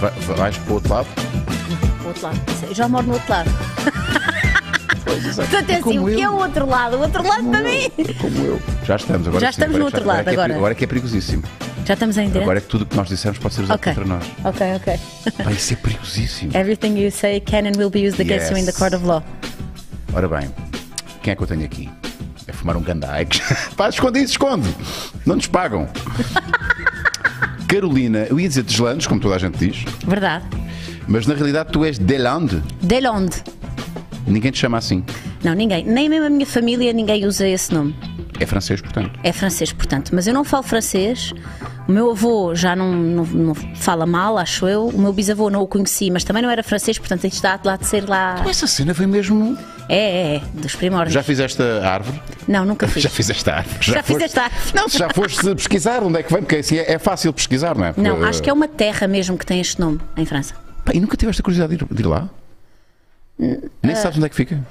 Vai, vais para o outro lado? Para o outro lado. Eu já moro no outro lado. Portanto, é, é assim, Como o que é eu. é o outro lado? O outro é lado Como para mim. eu. Como eu. Já estamos agora. Já sim, estamos no agora outro já- lado, é agora. agora é que é perigosíssimo. Já estamos em direto? Agora é que tudo o que nós dissermos pode ser usado Ok. contra nós. Ok, ok. Vai ser perigosíssimo. Everything you say can and will be used against you in the court of law. Ora bem, quem é que eu tenho aqui? É fumar um ganda Ike. Pá, esconde isso, esconde. Não nos pagam. Carolina, eu ia dizer Deslandes, como toda a gente diz, Verdade. mas na realidade tu és Delande. Delande. Ninguém te chama assim. Não, ninguém. Nem mesmo a minha família ninguém usa esse nome. É francês, portanto. É francês, portanto. Mas eu não falo francês. O meu avô já não, não, não fala mal, acho eu. O meu bisavô não o conheci, mas também não era francês, portanto, isto dá lá de ser lá. Então essa cena foi mesmo. É, é, é, dos primórdios. Já fizeste a árvore? Não, nunca fiz. Já fizeste a árvore? Já, já foste... fizeste a árvore. Não, se já foste pesquisar onde é que vem, porque assim é, é fácil pesquisar, não é? Porque... Não, acho que é uma terra mesmo que tem este nome, em França. Pá, e nunca tiveste a curiosidade de ir, de ir lá? Uh... Nem sabes ah. onde é que fica?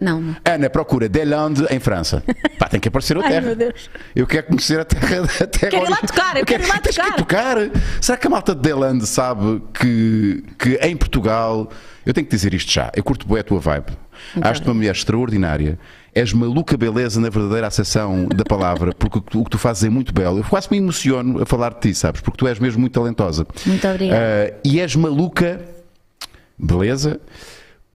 Não. Ana é, né, procura Deland em França. Pá, tem que aparecer a terra. Ai, meu Deus. Eu quero conhecer a terra. A terra quero ir lá tocar, eu, quero, quero ir lá tocar. Que tocar. Será que a malta de Deland sabe que, que em Portugal. Eu tenho que dizer isto já. Eu curto bem a tua vibe. Então, Acho-te uma mulher extraordinária. És maluca beleza na verdadeira acessão da palavra, porque o que tu fazes é muito belo. Eu quase me emociono a falar de ti, sabes? Porque tu és mesmo muito talentosa. Muito obrigada. Uh, e és maluca beleza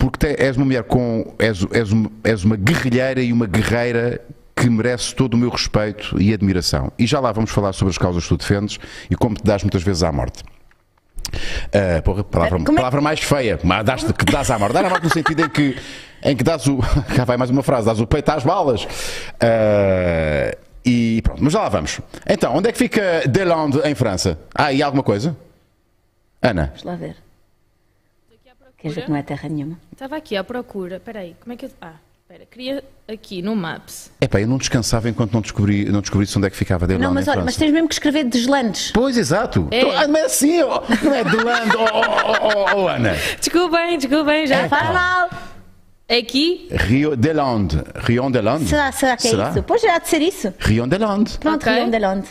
porque te, és uma mulher com. És, és, uma, és uma guerrilheira e uma guerreira que merece todo o meu respeito e admiração. E já lá vamos falar sobre as causas que tu defendes e como te dás muitas vezes à morte. Uh, porra, palavra, é palavra mais feia, mas dás, que dás à morte. Dás à morte no sentido em que, em que dás o. Cá vai mais uma frase: dás o peito às balas. Uh, e pronto, mas já lá vamos. Então, onde é que fica Delonde em França? Ah, e alguma coisa? Ana? Vamos lá ver. Quer dizer que não é terra nenhuma. Estava aqui à procura. Espera aí, como é que eu... Ah, espera. Queria aqui no Maps. É pá, eu não descansava enquanto não descobri, não descobrisse onde é que ficava Não, mas olha, mas tens mesmo que escrever Deslandes. Pois, exato. É. Então, ah, assim, não é assim, oh, não é Deirlande, oh, oh, oh, oh, Ana. Desculpem, desculpem, já é, faz mal. É aqui? Rio de Lande. Rion de Será, será que é será? é isso? Pois já de ser isso. Rion de Pronto, okay. Rion de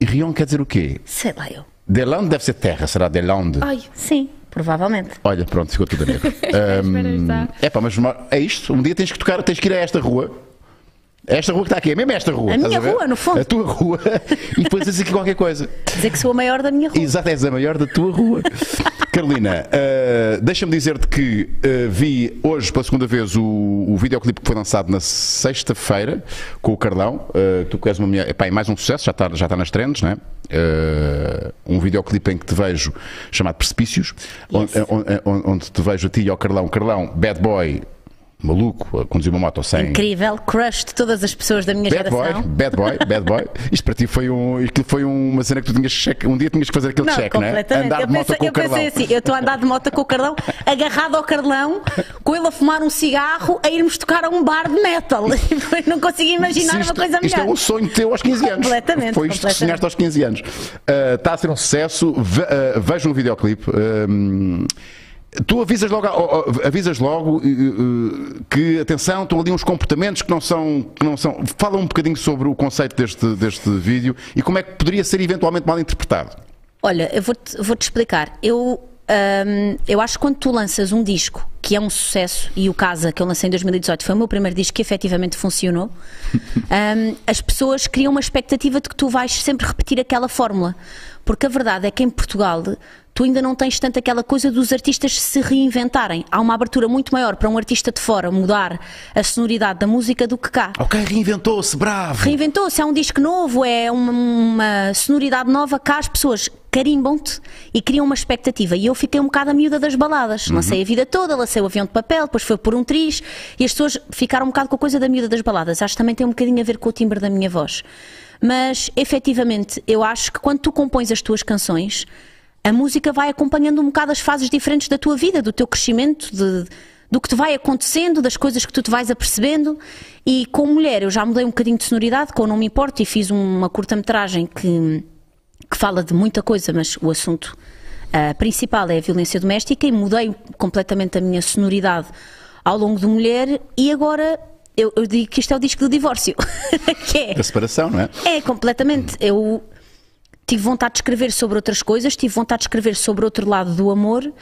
E Rion quer dizer o quê? Sei lá eu. De deve ser terra, será de Ai, sim. Provavelmente. Olha, pronto, ficou tudo a negro. um, é pá, mas é isto. Um dia tens que tocar, tens que ir a esta rua. É esta rua que está aqui, é mesmo esta rua. A minha a rua, no fundo. A tua rua. E depois dizer aqui qualquer coisa. Dizer que sou a maior da minha rua. Exato, és a maior da tua rua. Carolina, uh, deixa-me dizer-te que uh, vi hoje pela segunda vez o, o videoclipe que foi lançado na sexta-feira com o Carlão. Uh, eh, tu queres uma mulher. Epá, é mais um sucesso, já está já tá nas trends, né? Uh, um videoclipe em que te vejo chamado Precipícios, onde, onde, onde, te vejo a ti e ao Carlão. Carlão, bad boy, maluco, a conduzir uma moto sem. Incrível, crush de todas as pessoas da minha bad geração. Boy, bad boy, bad boy. Isto para ti foi, um, aquilo foi uma cena que tu tinhas check, um dia tinhas que fazer aquele não, check, não é? Andar eu de moto pensei, com o carlão. Eu pensei assim, eu estou a andar de moto com o carlão, agarrado ao carlão, com ele a fumar um cigarro, a irmos tocar a um bar de metal. não consegui imaginar isto, uma coisa melhor. Isto é um sonho teu aos 15 anos. Completamente. Foi isto completamente. que sonhaste aos 15 anos. Uh, ah, está a ser um sucesso, ve, uh, o um videoclipe. Uh, Tu avisas logo, avisas logo eh, eh, que, atenção, estão ali uns comportamentos que não são. Que não são. Fala um bocadinho sobre o conceito deste, deste vídeo e como é que poderia ser eventualmente mal interpretado. Olha, eu vou-te vou -te explicar. Eu, hum, eu acho que quando tu lanças um disco que é um sucesso, e o Casa, que eu lancei em 2018, foi o meu primeiro disco que efetivamente funcionou, um, as pessoas criam uma expectativa de que tu vais sempre repetir aquela fórmula. Porque a verdade é que em Portugal tu ainda não tens tanto aquela coisa dos artistas se reinventarem. Há uma abertura muito maior para um artista de fora mudar a sonoridade da música do que cá. Ok, reinventou-se, bravo! Reinventou-se, é um disco novo, é uma, uma sonoridade nova cá as pessoas carimbam-te e criam uma expectativa. E eu fiquei um bocado a miúda das baladas. Uhum. Lancei a vida toda, lancei o avião de papel, depois foi por um triz e as pessoas ficaram um bocado com a coisa da miúda das baladas. Acho que também tem um bocadinho a ver com o timbre da minha voz. Mas, efetivamente, eu acho que quando tu compões as tuas canções, a música vai acompanhando um bocado as fases diferentes da tua vida, do teu crescimento, de, do que te vai acontecendo, das coisas que tu te vais apercebendo. E com mulher, eu já mudei um bocadinho de sonoridade, com Não Me Importo, e fiz uma curta-metragem que, que fala de muita coisa, mas o assunto uh, principal é a violência doméstica, e mudei completamente a minha sonoridade ao longo de mulher, e agora eu, eu, digo que isto é o disco do divórcio. que é, da separação, não é? É, completamente. Eu, tive vontade de escrever sobre outras coisas, tive vontade de escrever sobre outro lado do amor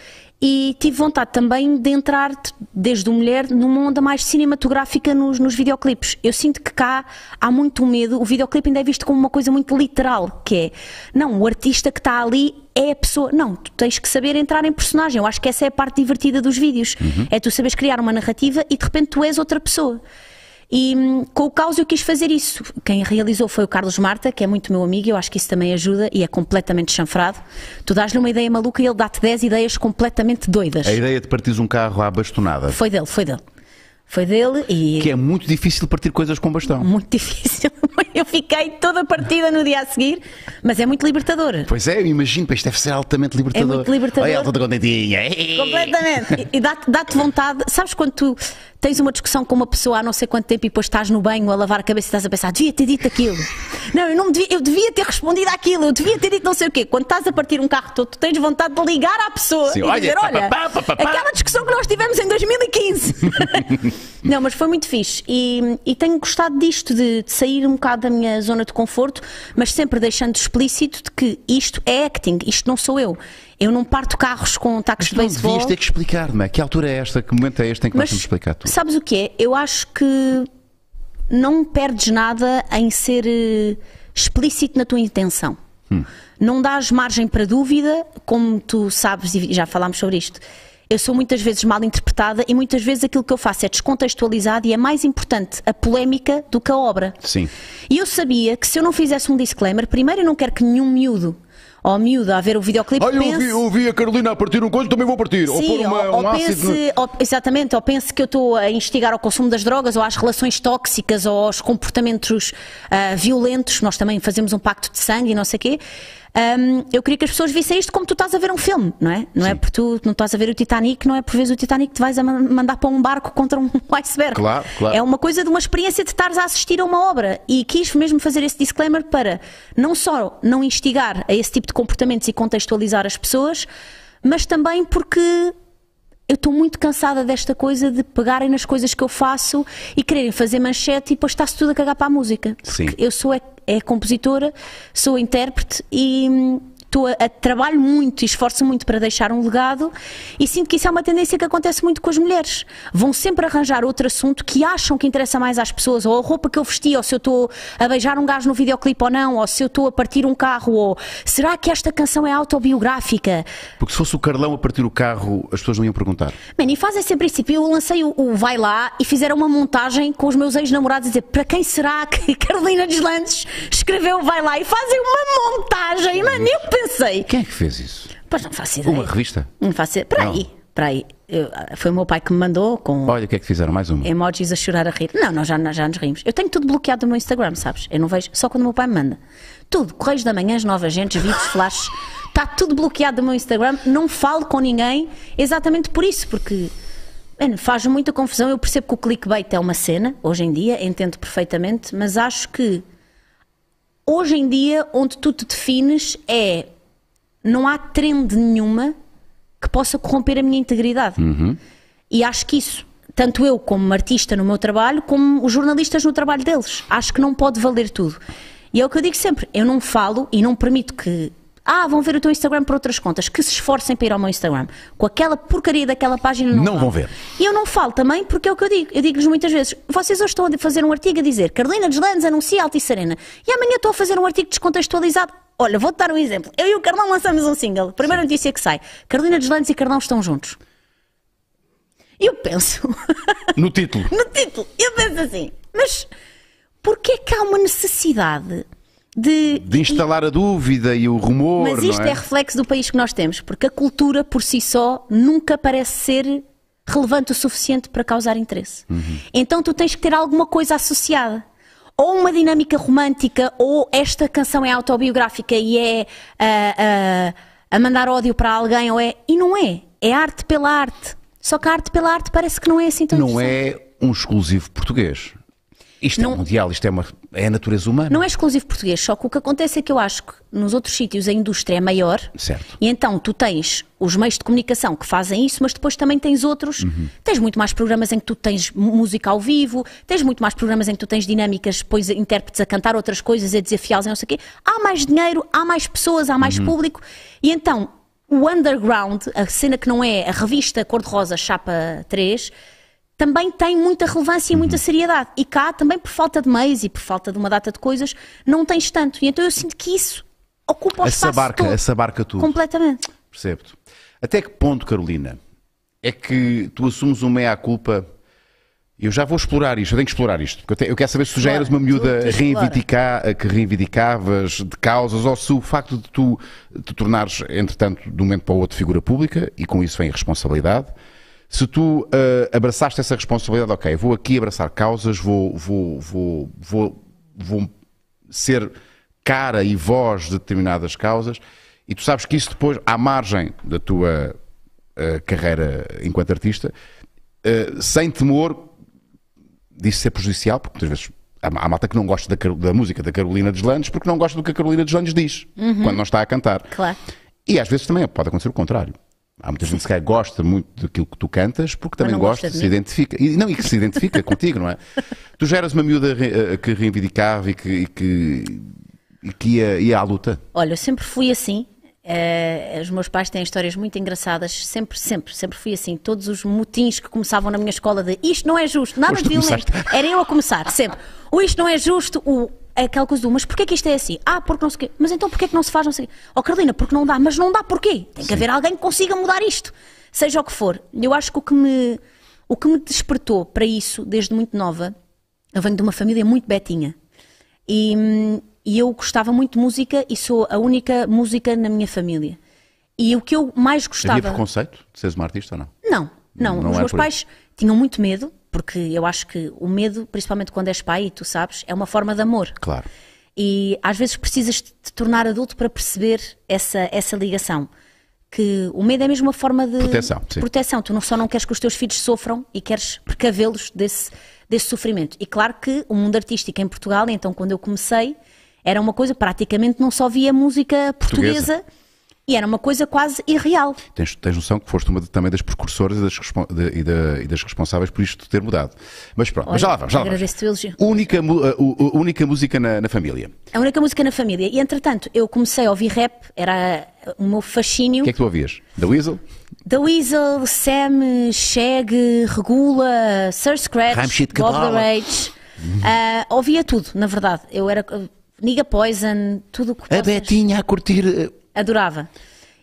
e tive vontade também de entrar, desde o mulher, numa onda mais cinematográfica nos, nos videoclipes. Eu sinto que cá há muito medo, o videoclipe ainda é visto como uma coisa muito literal, que é, não, o artista que está ali é a pessoa. Não, tu tens que saber entrar em personagem. Eu acho que essa é a parte divertida dos vídeos. Uhum. É tu saberes criar uma narrativa e de repente tu és outra pessoa. E hum, com o caos eu quis fazer isso. Quem realizou foi o Carlos Marta, que é muito meu amigo, eu acho que isso também ajuda e é completamente chanfrado. Tu dás-lhe uma ideia maluca e ele dá-te 10 ideias completamente doidas. A ideia de partires um carro à bastonada. Foi dele, foi dele. Foi dele e. Que é muito difícil partir coisas com bastão. Muito difícil. Eu fiquei toda partida no dia a seguir, mas é muito libertador. Pois é, eu imagino, isto deve ser altamente libertador. É muito libertador. Olha, ela toda contentinha. Completamente. E, dá-te dá vontade. Sabes quando tu tens uma discussão com uma pessoa há não sei quanto tempo e depois estás no banho a lavar a cabeça e estás a pensar, devia ter dito aquilo. não, eu não devia, eu devia ter respondido aquilo eu devia ter dito não sei o quê. Quando estás a partir um carro todo, tu tens vontade de ligar à pessoa Sim, e olha, dizer, olha, pá, pá, pá, aquela discussão que nós tivemos em 2015. Não, mas foi muito fixe e, e tenho gostado disto, de, de, sair um bocado da minha zona de conforto, mas sempre deixando explícito de que isto é acting, isto não sou eu. Eu não parto carros com taques de beisebol. Mas devias ter que explicar, não é? Que altura é esta, que momento é este em que mas, nós temos que explicar tudo? sabes o que é? Eu acho que não perdes nada em ser eh, explícito na tua intenção. Hum. Não dás margem para dúvida, como tu sabes e já falámos sobre isto eu sou muitas vezes mal interpretada e muitas vezes aquilo que eu faço é descontextualizado e é mais importante a polémica do que a obra. Sim. E eu sabia que se eu não fizesse um disclaimer, primeiro eu não quero que nenhum miúdo ou miúdo, a ver o videoclipe ah, pense... eu, ouvi, a Carolina a partir um coisa, também vou partir. Sim, ou, uma, ou, um pense, ácido... ou, exatamente, ou pense que eu estou a instigar ao consumo das drogas, ou às relações tóxicas, ou aos comportamentos uh, violentos, nós também fazemos um pacto de sangue e não sei o quê. Um, eu queria que as pessoas vissem isto como tu estás a ver um filme, não é? Não é Sim. é porque tu não estás a ver o Titanic, não é por vezes o Titanic te vais a mandar para um barco contra um iceberg. Claro, claro. É uma coisa de uma experiência de estares a assistir a uma obra. E quis mesmo fazer esse disclaimer para não só não instigar a esse tipo de comportamentos e contextualizar as pessoas, mas também porque eu estou muito cansada desta coisa de pegarem nas coisas que eu faço e quererem fazer manchete e depois está-se tudo a cagar para a música. Sim. eu sou é, é compositora, sou intérprete e hum, estou a, a, trabalho muito e esforço muito para deixar um legado e sinto que isso é uma tendência que acontece muito com as mulheres. Vão sempre arranjar outro assunto que acham que interessa mais às pessoas, ou a roupa que eu vesti, ou se eu estou a beijar um gajo no videoclipe ou não, ou se eu estou a partir um carro, ou será que esta canção é autobiográfica? Porque se fosse o Carlão a partir o carro, as pessoas não iam perguntar. Man, e fazem sempre isso. Eu lancei o, o, Vai Lá e fizeram uma montagem com os meus ex-namorados a dizer para quem será que Carolina Deslandes escreveu Vai Lá? E fazem uma montagem, mano, eu pensei. Quem é que fez isso? Pois não faço ideia. Uma revista? Não faço ideia. Para aí, para aí. Eu, ah, foi o meu pai que me mandou com. Olha o que é que fizeram, mais uma. Emojis a chorar a rir. Não, nós já, nós já nos rimos. Eu tenho tudo bloqueado no meu Instagram, sabes? Eu não vejo, só quando o meu pai me manda. Tudo, Correios da Manhã, as novas gentes, vídeos, flashes. Está tudo bloqueado no meu Instagram. Não falo com ninguém exatamente por isso, porque. Mano, faz muita confusão. Eu percebo que o clickbait é uma cena, hoje em dia, entendo perfeitamente, mas acho que Hoje em dia, onde tu te defines é não há trend nenhuma que possa corromper a minha integridade. Uhum. E acho que isso, tanto eu como artista no meu trabalho, como os jornalistas no trabalho deles, acho que não pode valer tudo. E é o que eu digo sempre: eu não falo e não permito que ah, vão ver o teu Instagram por outras contas, que se esforcem para ir ao meu Instagram. Com aquela porcaria daquela página não, não vão ver. E eu não falo também porque é o que eu digo. Eu digo-lhes muitas vezes, vocês hoje estão a fazer um artigo a dizer Carolina Deslandes anuncia Alta e Serena e amanhã estou a fazer um artigo descontextualizado Olha, vou-te dar um exemplo. Eu e o Carlão lançamos um single. Primeira Sim. notícia que sai. Carolina Deslandes e Carlão estão juntos. Eu penso. No título. no título. Eu penso assim. Mas porquê que há uma necessidade de, de instalar a dúvida e o rumor. Mas isto é? é reflexo do país que nós temos, porque a cultura por si só nunca parece ser relevante o suficiente para causar interesse. Uhum. Então tu tens que ter alguma coisa associada. Ou uma dinâmica romântica, ou esta canção é autobiográfica e é a, ah, ah, a mandar ódio para alguém, ou é. E não é. É arte pela arte. Só que a arte pela arte parece que não é assim tão Não é um exclusivo português. Isto é não, é mundial, isto é, uma, é a natureza humana. Não é exclusivo português, só que o que acontece é que eu acho que nos outros sítios a indústria é maior. Certo. E então tu tens os meios de comunicação que fazem isso, mas depois também tens outros. Uhum. Tens muito mais programas em que tu tens música ao vivo, tens muito mais programas em que tu tens dinâmicas, pois intérpretes a cantar outras coisas, a desafiá-los, não sei o quê. Há mais dinheiro, há mais pessoas, há mais uhum. público. E então o underground, a cena que não é a revista cor-de-rosa chapa 3 também tem muita relevância e muita uhum. seriedade. E cá também por falta de meios e por falta de uma data de coisas não tens tanto. E então eu sinto que isso ocupa o essa espaço barca, todo. Essa barca tudo. Completamente. percebo Até que ponto, Carolina, é que tu assumes uma meia-culpa... Eu já vou explorar isto, eu tenho que explorar isto, porque eu, quero saber se tu já eras uma miúda tu, que reivindicavas de causas ou se o facto de tu te tornares, entretanto, de um momento para o outro figura pública, e com isso vem responsabilidade, se tu uh, abraçaste essa responsabilidade, ok, vou aqui abraçar causas, vou, vou, vou, vou, vou ser cara e voz de determinadas causas, e tu sabes que isso depois, à margem da tua uh, carreira enquanto artista, uh, sem temor disso ser prejudicial, porque muitas vezes há, malta que não gosta da, da música da Carolina Deslandes porque não gosta do que a Carolina Deslandes diz uhum. quando não está a cantar. Claro. E às vezes também pode acontecer o contrário. Há muita gente que gosta muito daquilo que tu cantas porque também gosta, gosta se identifica. E, não, e que se identifica contigo, não é? Tu já eras uma miúda re, eh, que reivindicava e que, e que, e que ia, ia, à luta? Olha, eu sempre fui assim. Uh, os meus pais têm histórias muito engraçadas, sempre, sempre, sempre fui assim. Todos os motins que começavam na minha escola de isto não é justo, nada de violento, era eu a começar, sempre. O isto não é justo, o é aquela coisa do, mas porquê que isto é assim? Ah, porque não sei quê. Mas então porquê que não se faz não sei quê? Oh, Carolina, porque não dá. Mas não dá porquê? Tem que Sim. haver alguém que consiga mudar isto. Seja o que for. Eu acho que o que me, o que me despertou para isso desde muito nova, eu venho de uma família muito betinha. E, e eu gostava muito de música e sou a única música na minha família. E o que eu mais gostava... Havia preconceito de seres uma artista ou não? Não, não. não Os é meus pais tinham muito medo porque eu acho que o medo, principalmente quando és pai, e tu sabes, é uma forma de amor. Claro. E às vezes precisas te tornar adulto para perceber essa, essa ligação. Que o medo é mesmo uma forma de proteção. Sim. proteção. Tu não, só não queres que os teus filhos sofram e queres precavê-los desse, desse sofrimento. E claro que o mundo artístico em Portugal, então quando eu comecei, era uma coisa, praticamente não só via música portuguesa. portuguesa e era uma coisa quase irreal. Tens, tens noção que foste uma de, também das precursoras e das, de, e, da, e das, responsáveis por isto ter mudado. Mas pronto, Olha, mas já lá vamos. Já lá vamos. Única, a, única música na, na, família. A única música na família. E entretanto, eu comecei a ouvir rap, era o meu fascínio. O que é que tu ouvias? The Weasel? The Weasel, Sam, Shag, Regula, Sir Scratch, Bob the Rage. Uh, ouvia tudo, na verdade. Eu era. Niga Poison, tudo o que A Betinha a curtir eh, adorava.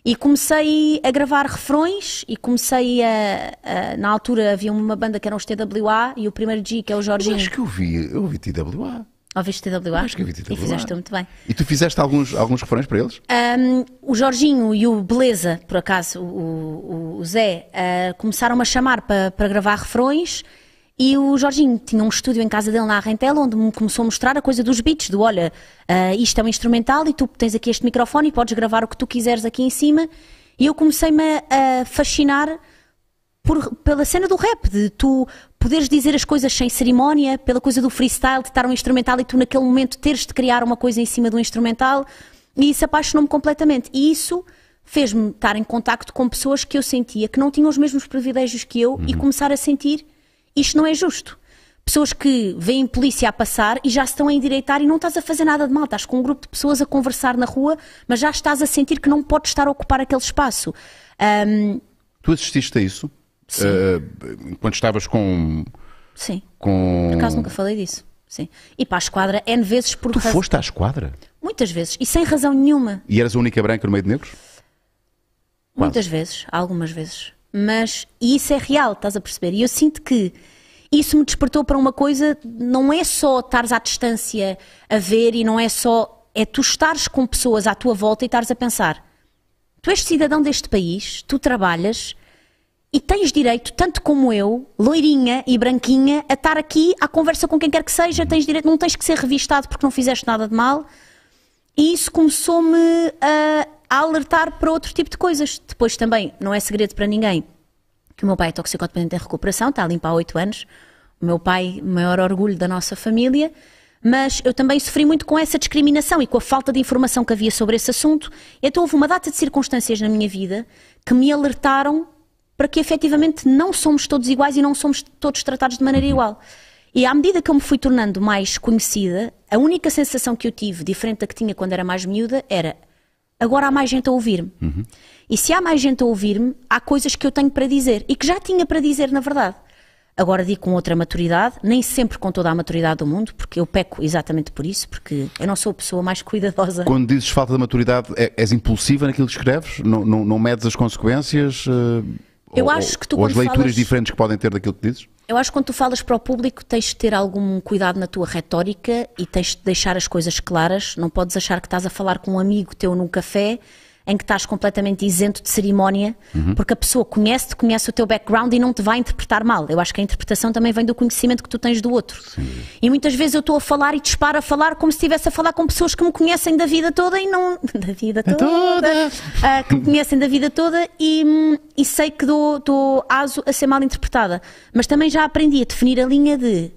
E comecei a gravar refrões e comecei a, a, Na altura havia uma banda que era os TWA e o primeiro G, que é o Jorginho. acho que eu vi, eu vi TWA. Ouviste TWA? Eu acho que eu vi TWA. E fizeste muito bem. E tu fizeste alguns, alguns refrões para eles? Um, o Jorginho e o Beleza, por acaso, o, o, o Zé, uh, começaram-me a chamar para, para gravar refrões e o Jorginho tinha um estúdio em casa dele na Arrentela, onde me começou a mostrar a coisa dos beats, do olha, uh, isto é um instrumental e tu tens aqui este microfone e podes gravar o que tu quiseres aqui em cima. E eu comecei-me a, fascinar por, pela cena do rap, de tu poderes dizer as coisas sem cerimónia, pela coisa do freestyle, de estar um instrumental e tu naquele momento teres de criar uma coisa em cima do um instrumental. E isso apaixonou-me completamente. E isso fez-me estar em contacto com pessoas que eu sentia que não tinham os mesmos privilégios que eu uhum. e começar a sentir isto não é justo. Pessoas que veem polícia a passar e já se estão a endireitar e não estás a fazer nada de mal, estás com um grupo de pessoas a conversar na rua, mas já estás a sentir que não podes estar a ocupar aquele espaço. Um... Tu assististe a isso? Sim. Uh, ah, enquanto estavas com. Sim. Com... Por acaso nunca falei disso. Sim. E para a esquadra, N vezes por Tu raz... foste à esquadra? Muitas vezes, e sem razão nenhuma. E eras a única branca no meio de negros? Muitas vezes, algumas vezes. Mas isso é real, estás a perceber? E eu sinto que isso me despertou para uma coisa, não é só estares à distância a ver e não é só. É tu estares com pessoas à tua volta e estares a pensar: tu és cidadão deste país, tu trabalhas e tens direito, tanto como eu, loirinha e branquinha, a estar aqui à conversa com quem quer que seja, tens direito, não tens que ser revistado porque não fizeste nada de mal. E isso começou-me a, a alertar para outro tipo de coisas. Depois também, não é segredo para ninguém que o meu pai é toxicodependente em recuperação, está limpar há 8 anos. O meu pai, o maior orgulho da nossa família. Mas eu também sofri muito com essa discriminação e com a falta de informação que havia sobre esse assunto. Então houve uma data de circunstâncias na minha vida que me alertaram para que efetivamente não somos todos iguais e não somos todos tratados de maneira igual. E à medida que eu me fui tornando mais conhecida, a única sensação que eu tive, diferente da que tinha quando era mais miúda, era agora há mais gente a ouvir-me. Uhum. E se há mais gente a ouvir-me, há coisas que eu tenho para dizer e que já tinha para dizer, na verdade. Agora digo com outra maturidade, nem sempre com toda a maturidade do mundo, porque eu peco exatamente por isso, porque eu não sou a pessoa mais cuidadosa. Quando dizes falta de maturidade, é, és impulsiva naquilo que escreves? Não, não, não medes as consequências? Eh, eu ou, acho que tu ou as leituras falas... diferentes que podem ter daquilo que dizes? Eu acho que quando tu falas para o público tens de ter algum cuidado na tua retórica e tens de deixar as coisas claras. Não podes achar que estás a falar com um amigo teu num café em que estás completamente isento de cerimónia, uhum. porque a pessoa conhece-te, conhece o teu background e não te vai interpretar mal. Eu acho que a interpretação também vem do conhecimento que tu tens do outro. Sim. E muitas vezes eu estou a falar e disparo a falar como se estivesse a falar com pessoas que me conhecem da vida toda e não. da vida toda! toda. Uh, que me conhecem da vida toda e, hum, e sei que dou, dou aso a ser mal interpretada. Mas também já aprendi a definir a linha de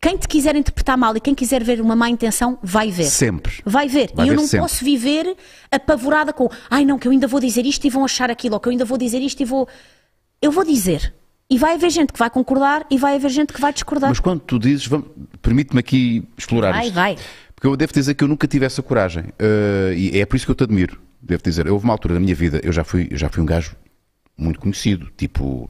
quem te quiser interpretar mal e quem quiser ver uma má intenção, vai ver. Sempre. Vai ver. Vai e ver eu não sempre. posso viver apavorada com, ai não, que eu ainda vou dizer isto e vão achar aquilo, ou que eu ainda vou dizer isto e vou. Eu vou dizer. E vai haver gente que vai concordar e vai haver gente que vai discordar. Mas quando tu dizes, vamos... permite-me aqui explorar vai, isto. Vai, vai. Porque eu devo dizer que eu nunca tive essa coragem. Uh, e é por isso que eu te admiro. Devo dizer, houve uma altura da minha vida, eu já fui, eu já fui um gajo muito conhecido, tipo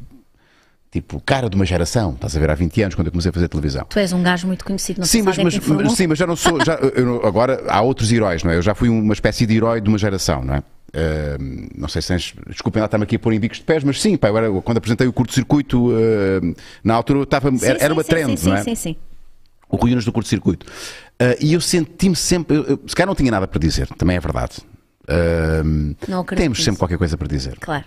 tipo, cara de uma geração. Estás a ver, há 20 anos, quando eu comecei a fazer televisão. Tu és um gajo muito conhecido, não sim, mas, mas, mas Sim, mas já não sou. Já, eu, agora há outros heróis, não é? Eu já fui uma espécie de herói de uma geração, não é? Uh, não sei se tens, desculpem lá estar-me aqui a pôr em bicos de pés, mas sim, pá, era, quando apresentei o curto-circuito, uh, na altura estava, sim, era, sim, uma sim, trend, não é? Sim, sim, sim. O Ruínas do curto-circuito. Uh, e eu senti-me sempre, eu, eu, se calhar não tinha nada para dizer, também é verdade. temos sempre isso. qualquer coisa para dizer. Claro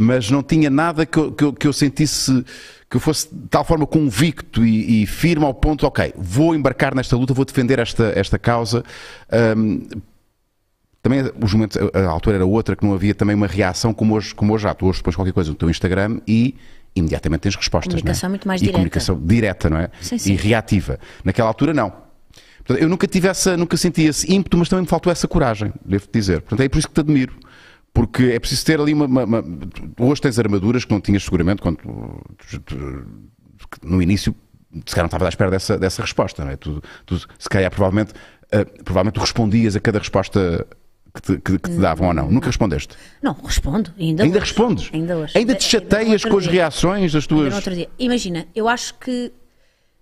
mas não tinha nada que eu, que eu, que eu sentisse que eu fosse de tal forma convicto e, e, firme ao ponto, ok, vou embarcar nesta luta, vou defender esta, esta causa. Um, também os momentos, a altura era outra, que não havia também uma reação como hoje, como hoje já. Tu hoje depois qualquer coisa no teu Instagram e imediatamente tens respostas. É? Comunicação é? muito mais e direta. comunicação direta, não é? Sim, sim. E reativa. Naquela altura, não. Portanto, eu nunca tive essa, nunca senti esse ímpeto, mas também me faltou essa coragem, devo dizer. Portanto, é por isso que te admiro porque é preciso ter ali uma, uma, uma. Hoje tens armaduras que não tinhas seguramente quando no início se calhar não estavas à espera dessa, dessa resposta, não é? Tu, tu se calhar provavelmente, uh, provavelmente tu respondias a cada resposta que te, que, que te davam ou não. Nunca respondeste? Não, respondo. Ainda, ainda hoje. respondes? Ainda hoje. Ainda te chateias com as dia. reações das tuas... Imagina, eu acho que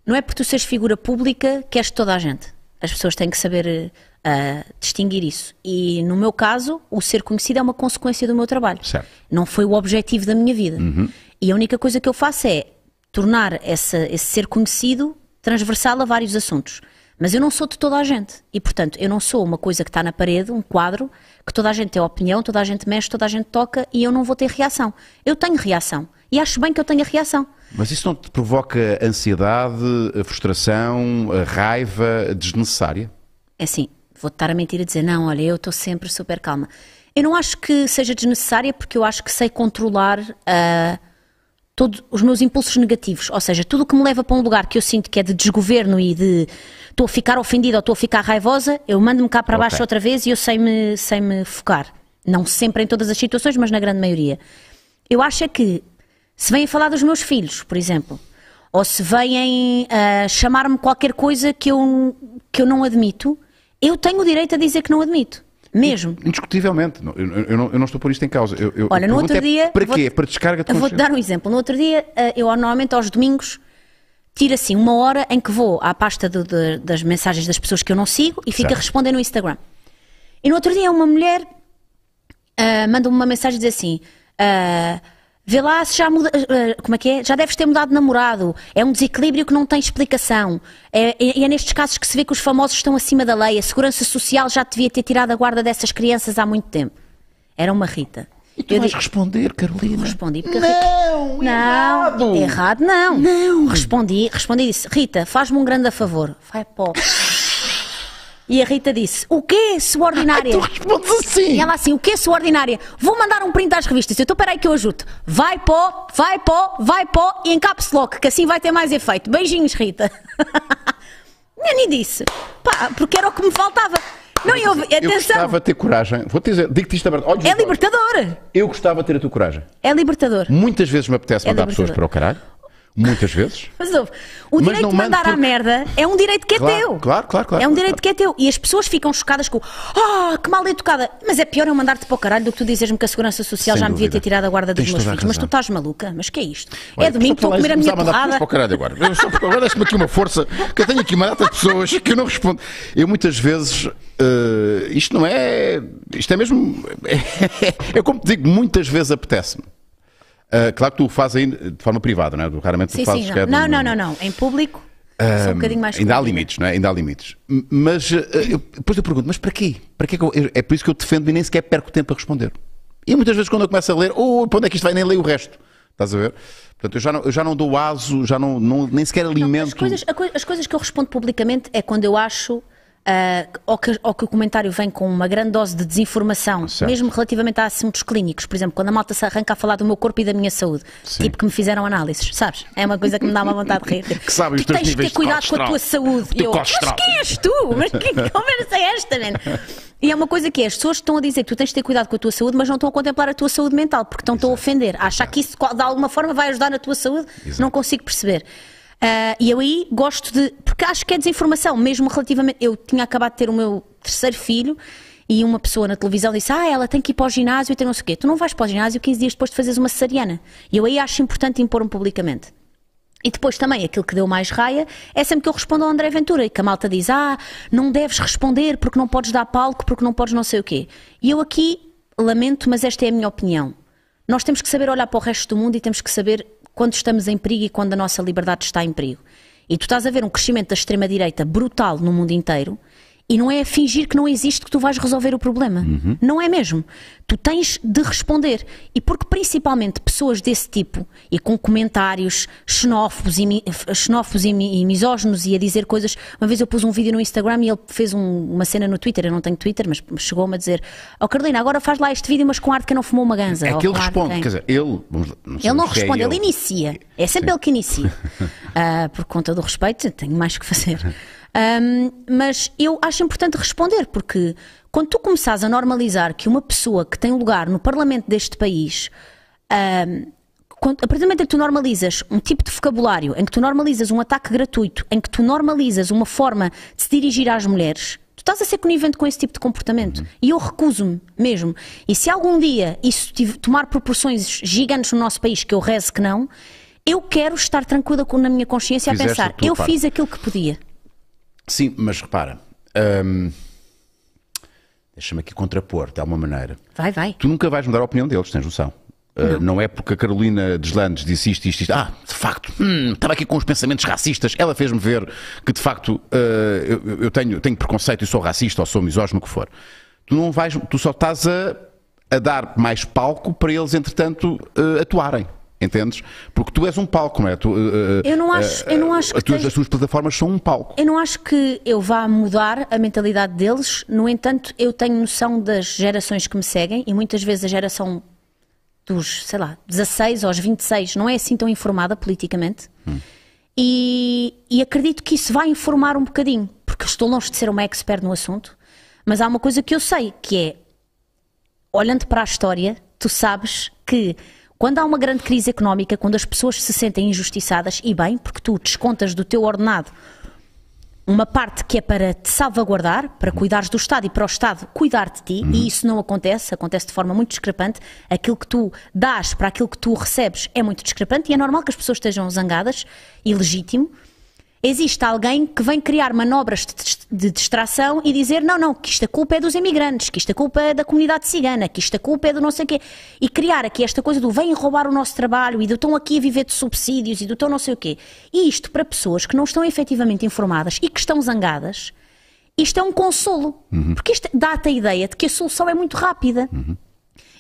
não é porque tu seres figura pública que és toda a gente. As pessoas têm que saber eh, uh, distinguir isso. E no meu caso, o ser conhecido é uma consequência do meu trabalho. Certo. Não foi o objetivo da minha vida. Uhum. E a única coisa que eu faço é tornar essa, esse ser conhecido transversal a vários assuntos. Mas eu não sou de toda a gente. E, portanto, eu não sou uma coisa que está na parede, um quadro, que toda a gente tem opinião, toda a gente mexe, toda a gente toca e eu não vou ter reação. Eu tenho reação. E acho bem que eu tenha reação. Mas isso não te provoca ansiedade, frustração, raiva desnecessária? É assim, vou estar a mentir e dizer, não, olha, eu estou sempre super calma. Eu não acho que seja desnecessária porque eu acho que sei controlar uh, todos os meus impulsos negativos. Ou seja, tudo o que me leva para um lugar que eu sinto que é de desgoverno e de estou a ficar ofendida ou estou a ficar raivosa, eu mando-me cá para baixo okay. outra vez e eu sei-me sei -me focar. Não sempre em todas as situações, mas na grande maioria. Eu acho é que se vêm falar dos meus filhos, por exemplo, ou se vêm uh, chamar-me qualquer coisa que eu, que eu não admito, eu tenho o direito a dizer que não admito. Mesmo. Indiscutivelmente. Eu, eu, eu, não, eu não, estou por isto em causa. Olha, no outro é dia. É para quê? É para descarga de Vou-te dar um exemplo. No outro dia, eh, eu normalmente aos domingos tiro assim uma hora em que vou à pasta de, das mensagens das pessoas que eu não sigo e fico certo. a responder no Instagram. E no outro dia, uma mulher uh, manda-me uma mensagem e diz assim. Uh, Vê lá se já muda, eh, eh, como é que é? Já deves ter mudado de namorado. É um desequilíbrio que não tem explicação. É, é, é, nestes casos que se vê que os famosos estão acima da lei. A Segurança Social já devia ter tirado a guarda dessas crianças há muito tempo. Era uma Rita. E tu eu vais digo, responder, Carolina? Respondi porque não, Rita, não, errado. errado não. Não. Respondi, respondi e disse, Rita, faz-me um grande favor. Vai pó. E a Rita disse: O quê, suordinária? Ai, tu respondes assim. E ela assim: O quê, suordinária? Vou mandar um print às revistas. Eu então, estou, peraí que eu ajudo. Vai pó, vai pó, vai pó e em que assim vai ter mais efeito. Beijinhos, Rita. Nem disse. Pá, porque era o que me faltava. Não, eu, eu gostava de ter coragem. Vou te dizer, digo-te isto aberto. É libertador. Eu gostava de ter a tua coragem. É libertador. Muitas vezes me apetece é mandar libertador. pessoas para o caralho. Muitas vezes. Mas ouve, o Mas direito de mandar por... à merda é um direito que é claro, teu. Claro, claro, claro. É um direito claro. que é teu. E as pessoas ficam chocadas com, oh, que mal educada. Mas é pior eu mandar-te para o caralho do que tu dizes-me que a Segurança Social Sem já me devia ter tirado a guarda dos Tens meus filhos. Mas tu estás maluca? Mas que é isto? É Olha, é domingo, estou a comer a minha porrada. Para o caralho agora. Eu só, agora deixa-me aqui uma força, que eu tenho aqui uma data de pessoas que eu não respondo. Eu muitas vezes, uh, isto não é, isto é mesmo, é, é, é como te digo, muitas vezes apetece-me. Uh, claro que tu o fazes de forma privada, não é? Tu raramente sim, tu fazes sim, é não. Não, não, não, não, Em público, um, um ah, bocadinho mais Ainda há limites, não é? Ainda há limites. Mas ah, eu, depois eu pergunto, mas para quê? Para quê eu, é por isso que eu defendo e nem sequer perco tempo a responder. E muitas vezes quando eu começo a ler, oh, para onde é que isto vai? Nem leio o resto. Estás a ver? Portanto, eu já não, eu já não dou aso, já não, não nem sequer alimento. Não, as, coisas, as coisas que eu respondo publicamente é quando eu acho uh, ah, ou, que, ou que o comentário vem com uma grande dose de desinformação, certo. mesmo relativamente a assuntos clínicos, por exemplo, quando a malta se arranca a falar do meu corpo e da minha saúde, Sim. tipo que me fizeram análises, sabes? É uma coisa que me dá uma vontade de rir. Que tu tens que ter cuidado com a tua saúde. Eu, mas quem és tu? Mas que conversa é esta, man? Né? E é uma coisa que é, as pessoas estão a dizer que tu tens de ter cuidado com a tua saúde, mas não estão a contemplar a tua saúde mental, porque estão-te a ofender. Achar que isso de alguma forma vai ajudar na tua saúde, Exato. não consigo perceber. Uh, e eu aí gosto de. Porque acho que é desinformação, mesmo relativamente. Eu tinha acabado de ter o meu terceiro filho e uma pessoa na televisão disse: Ah, ela tem que ir para o ginásio e tem não sei o quê. Tu não vais para o ginásio 15 dias depois de fazeres uma cesariana. E eu aí acho importante impor-me publicamente. E depois também, aquilo que deu mais raia é sempre que eu respondo ao André Ventura e que a malta diz: Ah, não deves responder porque não podes dar palco, porque não podes não sei o quê. E eu aqui lamento, mas esta é a minha opinião. Nós temos que saber olhar para o resto do mundo e temos que saber quando estamos em perigo e quando a nossa liberdade está em perigo. E tu estás a ver um crescimento da extrema-direita brutal no mundo inteiro e não é fingir que não existe que tu vais resolver o problema. Uhum. Não é mesmo. Tu tens de responder. E porque principalmente pessoas desse tipo, e com comentários xenófobos e, xenófobos e, e misóginos e a dizer coisas. Uma vez eu pus um vídeo no Instagram e ele fez um, uma cena no Twitter, eu não tenho Twitter, mas chegou-me a dizer: Ó oh, Carolina, agora faz lá este vídeo, mas com arte que não fumou uma ganza. É que ele responde, quer dizer, ele. Não ele não é responde, é ele. ele inicia. É sempre Sim. ele que inicia. Uh, por conta do respeito, tenho mais que fazer. Um, mas eu acho importante responder, porque quando tu começas a normalizar que uma pessoa que tem lugar no Parlamento deste país. Um, quando, a partir do momento em que tu normalizas um tipo de vocabulário, em que tu normalizas um ataque gratuito, em que tu normalizas uma forma de se dirigir às mulheres, tu estás a ser conivente com esse tipo de comportamento. Uhum. E eu recuso-me mesmo. E se algum dia isso tomar proporções gigantes no nosso país, que eu rezo que não, eu quero estar tranquila na minha consciência Fizeste a pensar, a eu parte. fiz aquilo que podia. Sim, mas repara. Hum, Deixa-me aqui contrapor, de alguma maneira. Vai, vai. Tu nunca vais mudar a opinião deles, tens noção. Uh, não. Uh, não é porque a Carolina Deslandes disse isto, isto, isto. Ah, de facto, hum, estava aqui com os pensamentos racistas. Ela fez-me ver que, de facto, uh, eu, eu, tenho, tenho preconceito e sou racista ou sou misógino, o que for. Tu não vais, tu só estás a, a dar mais palco para eles, entretanto, uh, atuarem. Entendes? Porque tu és um palco, não é? Tu, uh, eu não eh, acho, uh, eu não acho que. Tuas, tens... As tuas plataformas são um palco. Eu não acho que eu vá mudar a mentalidade deles, no entanto, eu tenho noção das gerações que me seguem e muitas vezes a geração dos, sei lá, 16 aos 26 não é assim tão informada politicamente. Hum. E, e acredito que isso vai informar um bocadinho, porque estou longe de ser uma expert no assunto, mas há uma coisa que eu sei, que é, olhando para a história, tu sabes que quando há uma grande crise económica, quando as pessoas se sentem injustiçadas, e bem, porque tu descontas do teu ordenado uma parte que é para te salvaguardar, para cuidares do Estado e para o Estado cuidar de ti, uhum. e isso não acontece, acontece de forma muito discrepante. Aquilo que tu dás para aquilo que tu recebes é muito discrepante e é normal que as pessoas estejam zangadas, ilegítimo. legítimo existe alguém que vem criar manobras de distração e dizer não, não, que esta culpa é dos imigrantes, que esta culpa é da comunidade cigana, que esta culpa é do não sei o quê. E criar aqui esta coisa do vêm roubar o nosso trabalho e do estão aqui a viver de subsídios e do estão não sei o quê. E isto para pessoas que não estão efetivamente informadas e que estão zangadas, isto é um consolo. Uhum. Porque isto dá-te a ideia de que a solução é muito rápida. Uhum.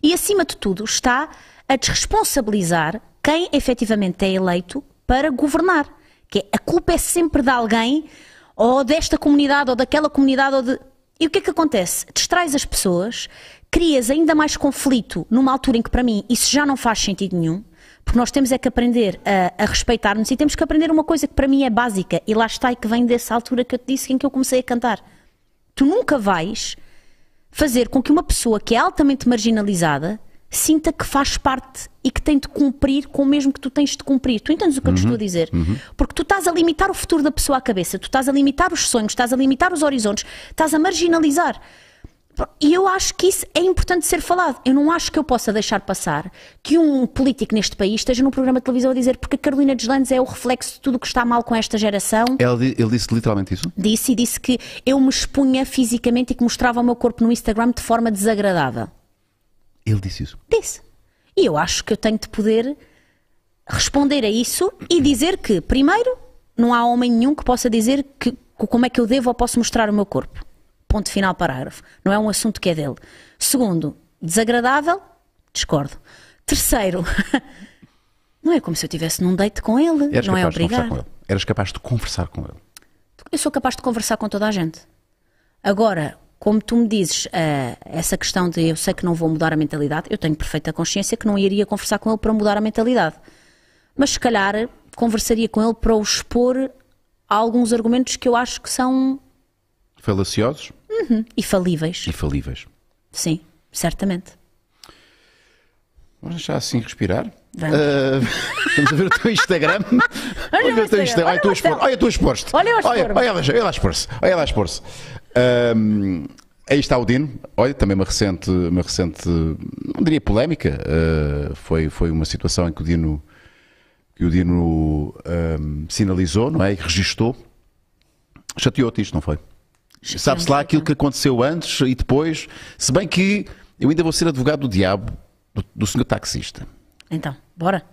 E acima de tudo está a desresponsabilizar quem efetivamente é eleito para governar. Que é, a culpa é sempre de alguém, ou desta comunidade, ou daquela comunidade, ou de... E o que é que acontece? Distrais as pessoas, crias ainda mais conflito numa altura em que, para mim, isso já não faz sentido nenhum, porque nós temos é que aprender a, a respeitar-nos e temos que aprender uma coisa que, para mim, é básica e lá está e que vem dessa altura que eu te disse em que eu comecei a cantar. Tu nunca vais fazer com que uma pessoa que é altamente marginalizada sinta que faz parte e que tem de cumprir com o mesmo que tu tens de cumprir. Tu entendes o que uhum, eu te uhum. estou a dizer? Uhum. Porque tu estás a limitar o futuro da pessoa à cabeça, tu estás a limitar os sonhos, estás a limitar os horizontes, estás a marginalizar. E eu acho que isso é importante ser falado. Eu não acho que eu possa deixar passar que um político neste país esteja num programa de televisão a dizer porque a Carolina Deslandes é o reflexo de tudo o que está mal com esta geração. Ele, ele, disse literalmente isso? Disse e disse que eu me expunha fisicamente e que mostrava o meu corpo no Instagram de forma desagradável. Ele disse isso. Disse. E eu acho que eu tenho de poder responder a isso e dizer que, primeiro, não há homem nenhum que possa dizer que, como é que eu devo ou posso mostrar o meu corpo. Ponto final, parágrafo. Não é um assunto que é dele. Segundo, desagradável, discordo. Terceiro, não é como se eu estivesse num date com ele, Eras não é obrigado. Com ele. Eras capaz de conversar com ele. Eu sou capaz de conversar com toda a gente. Agora, como tu me dizes, uh, essa questão de eu sei que não vou mudar a mentalidade, eu tenho perfeita consciência que não iria conversar com ele para mudar a mentalidade. Mas se calhar conversaria com ele para o expor a alguns argumentos que eu acho que são. falaciosos? Uhum. E falíveis. E falíveis. Sim, certamente. Vamos deixar assim respirar. Vamos. Uh, vamos ver o teu Instagram. Olha, o teu Instagram. Olha, Olha, tu expor. Olha, tu expor Olha, olha, olha, ela Olha, ela expor-se. Um, aí está o Dino. Olha, também uma recente, uma recente não diria polémica, uh, foi, foi uma situação em que o Dino, que o Dino um, sinalizou, não é? E registou. Chateou-te isto, não foi? Sabe-se lá aquilo que aconteceu antes e depois, se bem que eu ainda vou ser advogado do diabo do, do senhor taxista. Então, bora.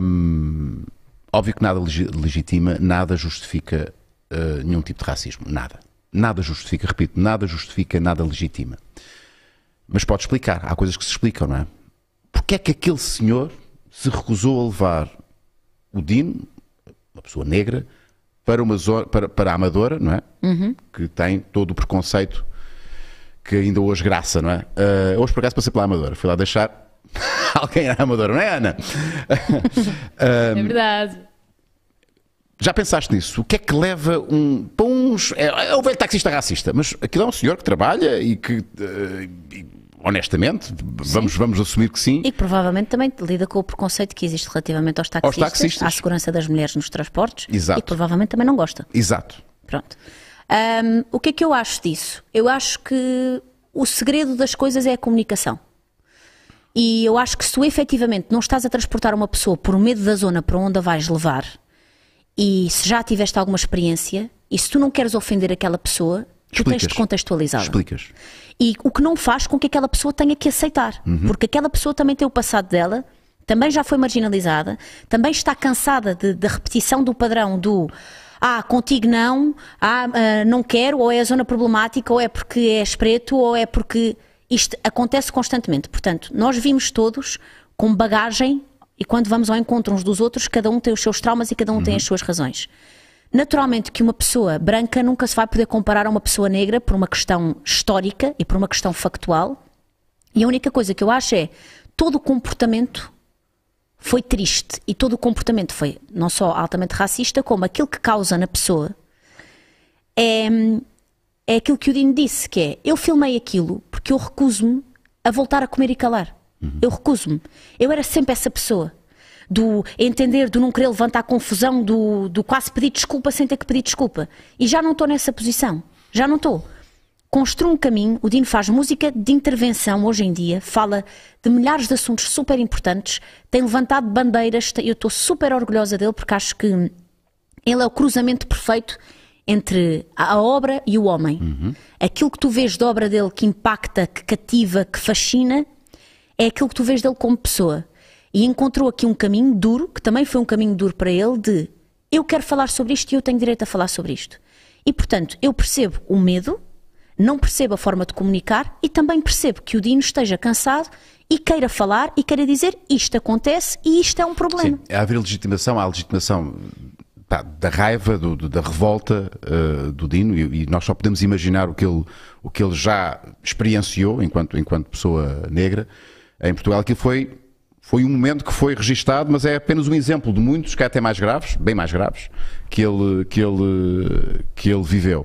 Um, óbvio que nada legitima, nada justifica uh, nenhum tipo de racismo, nada. Nada justifica, repito, nada justifica, nada legitima. Mas pode explicar, há coisas que se explicam, não é? Porquê é que aquele senhor se recusou a levar o Dino, uma pessoa negra, para, uma para, para a Amadora, não é? Uhum. Que tem todo o preconceito que ainda hoje graça, não é? Uh, hoje por acaso passei pela Amadora, fui lá deixar alguém na Amadora, não é Ana? uh, é verdade. Já pensaste nisso? O que é que leva um. Para É, é o velho taxista racista, mas aquilo é um senhor que trabalha e que. Uh, e, honestamente, vamos, vamos assumir que sim. E que provavelmente também lida com o preconceito que existe relativamente aos taxistas, aos taxistas. à segurança das mulheres nos transportes. Exato. E provavelmente também não gosta. Exato. Pronto. Um, o que é que eu acho disso? Eu acho que o segredo das coisas é a comunicação. E eu acho que se tu efetivamente não estás a transportar uma pessoa por medo da zona para onde a vais levar, e se já tiveste alguma experiência e se tu não queres ofender aquela pessoa, tu tens de contextualizá-la. Explicas. E o que não faz com que aquela pessoa tenha que aceitar, uhum. porque aquela pessoa também tem o passado dela, também já foi marginalizada, também está cansada da repetição do padrão do ah, contigo não, ah, ah, não quero, ou é a zona problemática, ou é porque és preto, ou é porque. Isto acontece constantemente. Portanto, nós vimos todos com bagagem e quando vamos ao encontro uns dos outros, cada um tem os seus traumas e cada um uhum. tem as uhum. suas razões. Naturalmente que uma pessoa branca nunca se vai poder comparar a uma pessoa negra por uma questão histórica e por uma questão factual. E a única coisa que eu acho é todo o comportamento foi triste e todo o comportamento foi não só altamente racista, como aquilo que causa na pessoa é, é aquilo que o Dino disse, que é eu filmei aquilo porque eu recuso-me a voltar a comer e calar. Uhum. Eu recuso-me. Eu era sempre essa pessoa. Do entender, do não querer levantar confusão, do, do quase pedir desculpa sem ter que pedir desculpa. E já não estou nessa posição. Já não estou. Construo um caminho. O Dino faz música de intervenção hoje em dia, fala de milhares de assuntos super importantes, tem levantado bandeiras. Eu estou super orgulhosa dele porque acho que ele é o cruzamento perfeito entre a obra e o homem. Uhum. Aquilo que tu vês da obra dele que impacta, que cativa, que fascina, é aquilo que tu vês dele como pessoa. E encontrou aqui um caminho duro, que também foi um caminho duro para ele, de eu quero falar sobre isto e eu tenho direito a falar sobre isto. E portanto, eu percebo o medo, não percebo a forma de comunicar e também percebo que o Dino esteja cansado e queira falar e queira dizer isto acontece e isto é um problema. Sim, há haver legitimação, há legitimação pá, da raiva, do, do, da revolta uh, do Dino e, e, nós só podemos imaginar o que ele, o que ele já experienciou enquanto, enquanto pessoa negra. Em Portugal aquilo foi, foi um momento que foi registado, mas é apenas um exemplo de muitos, que é até mais graves, bem mais graves, que ele, que ele, que ele viveu.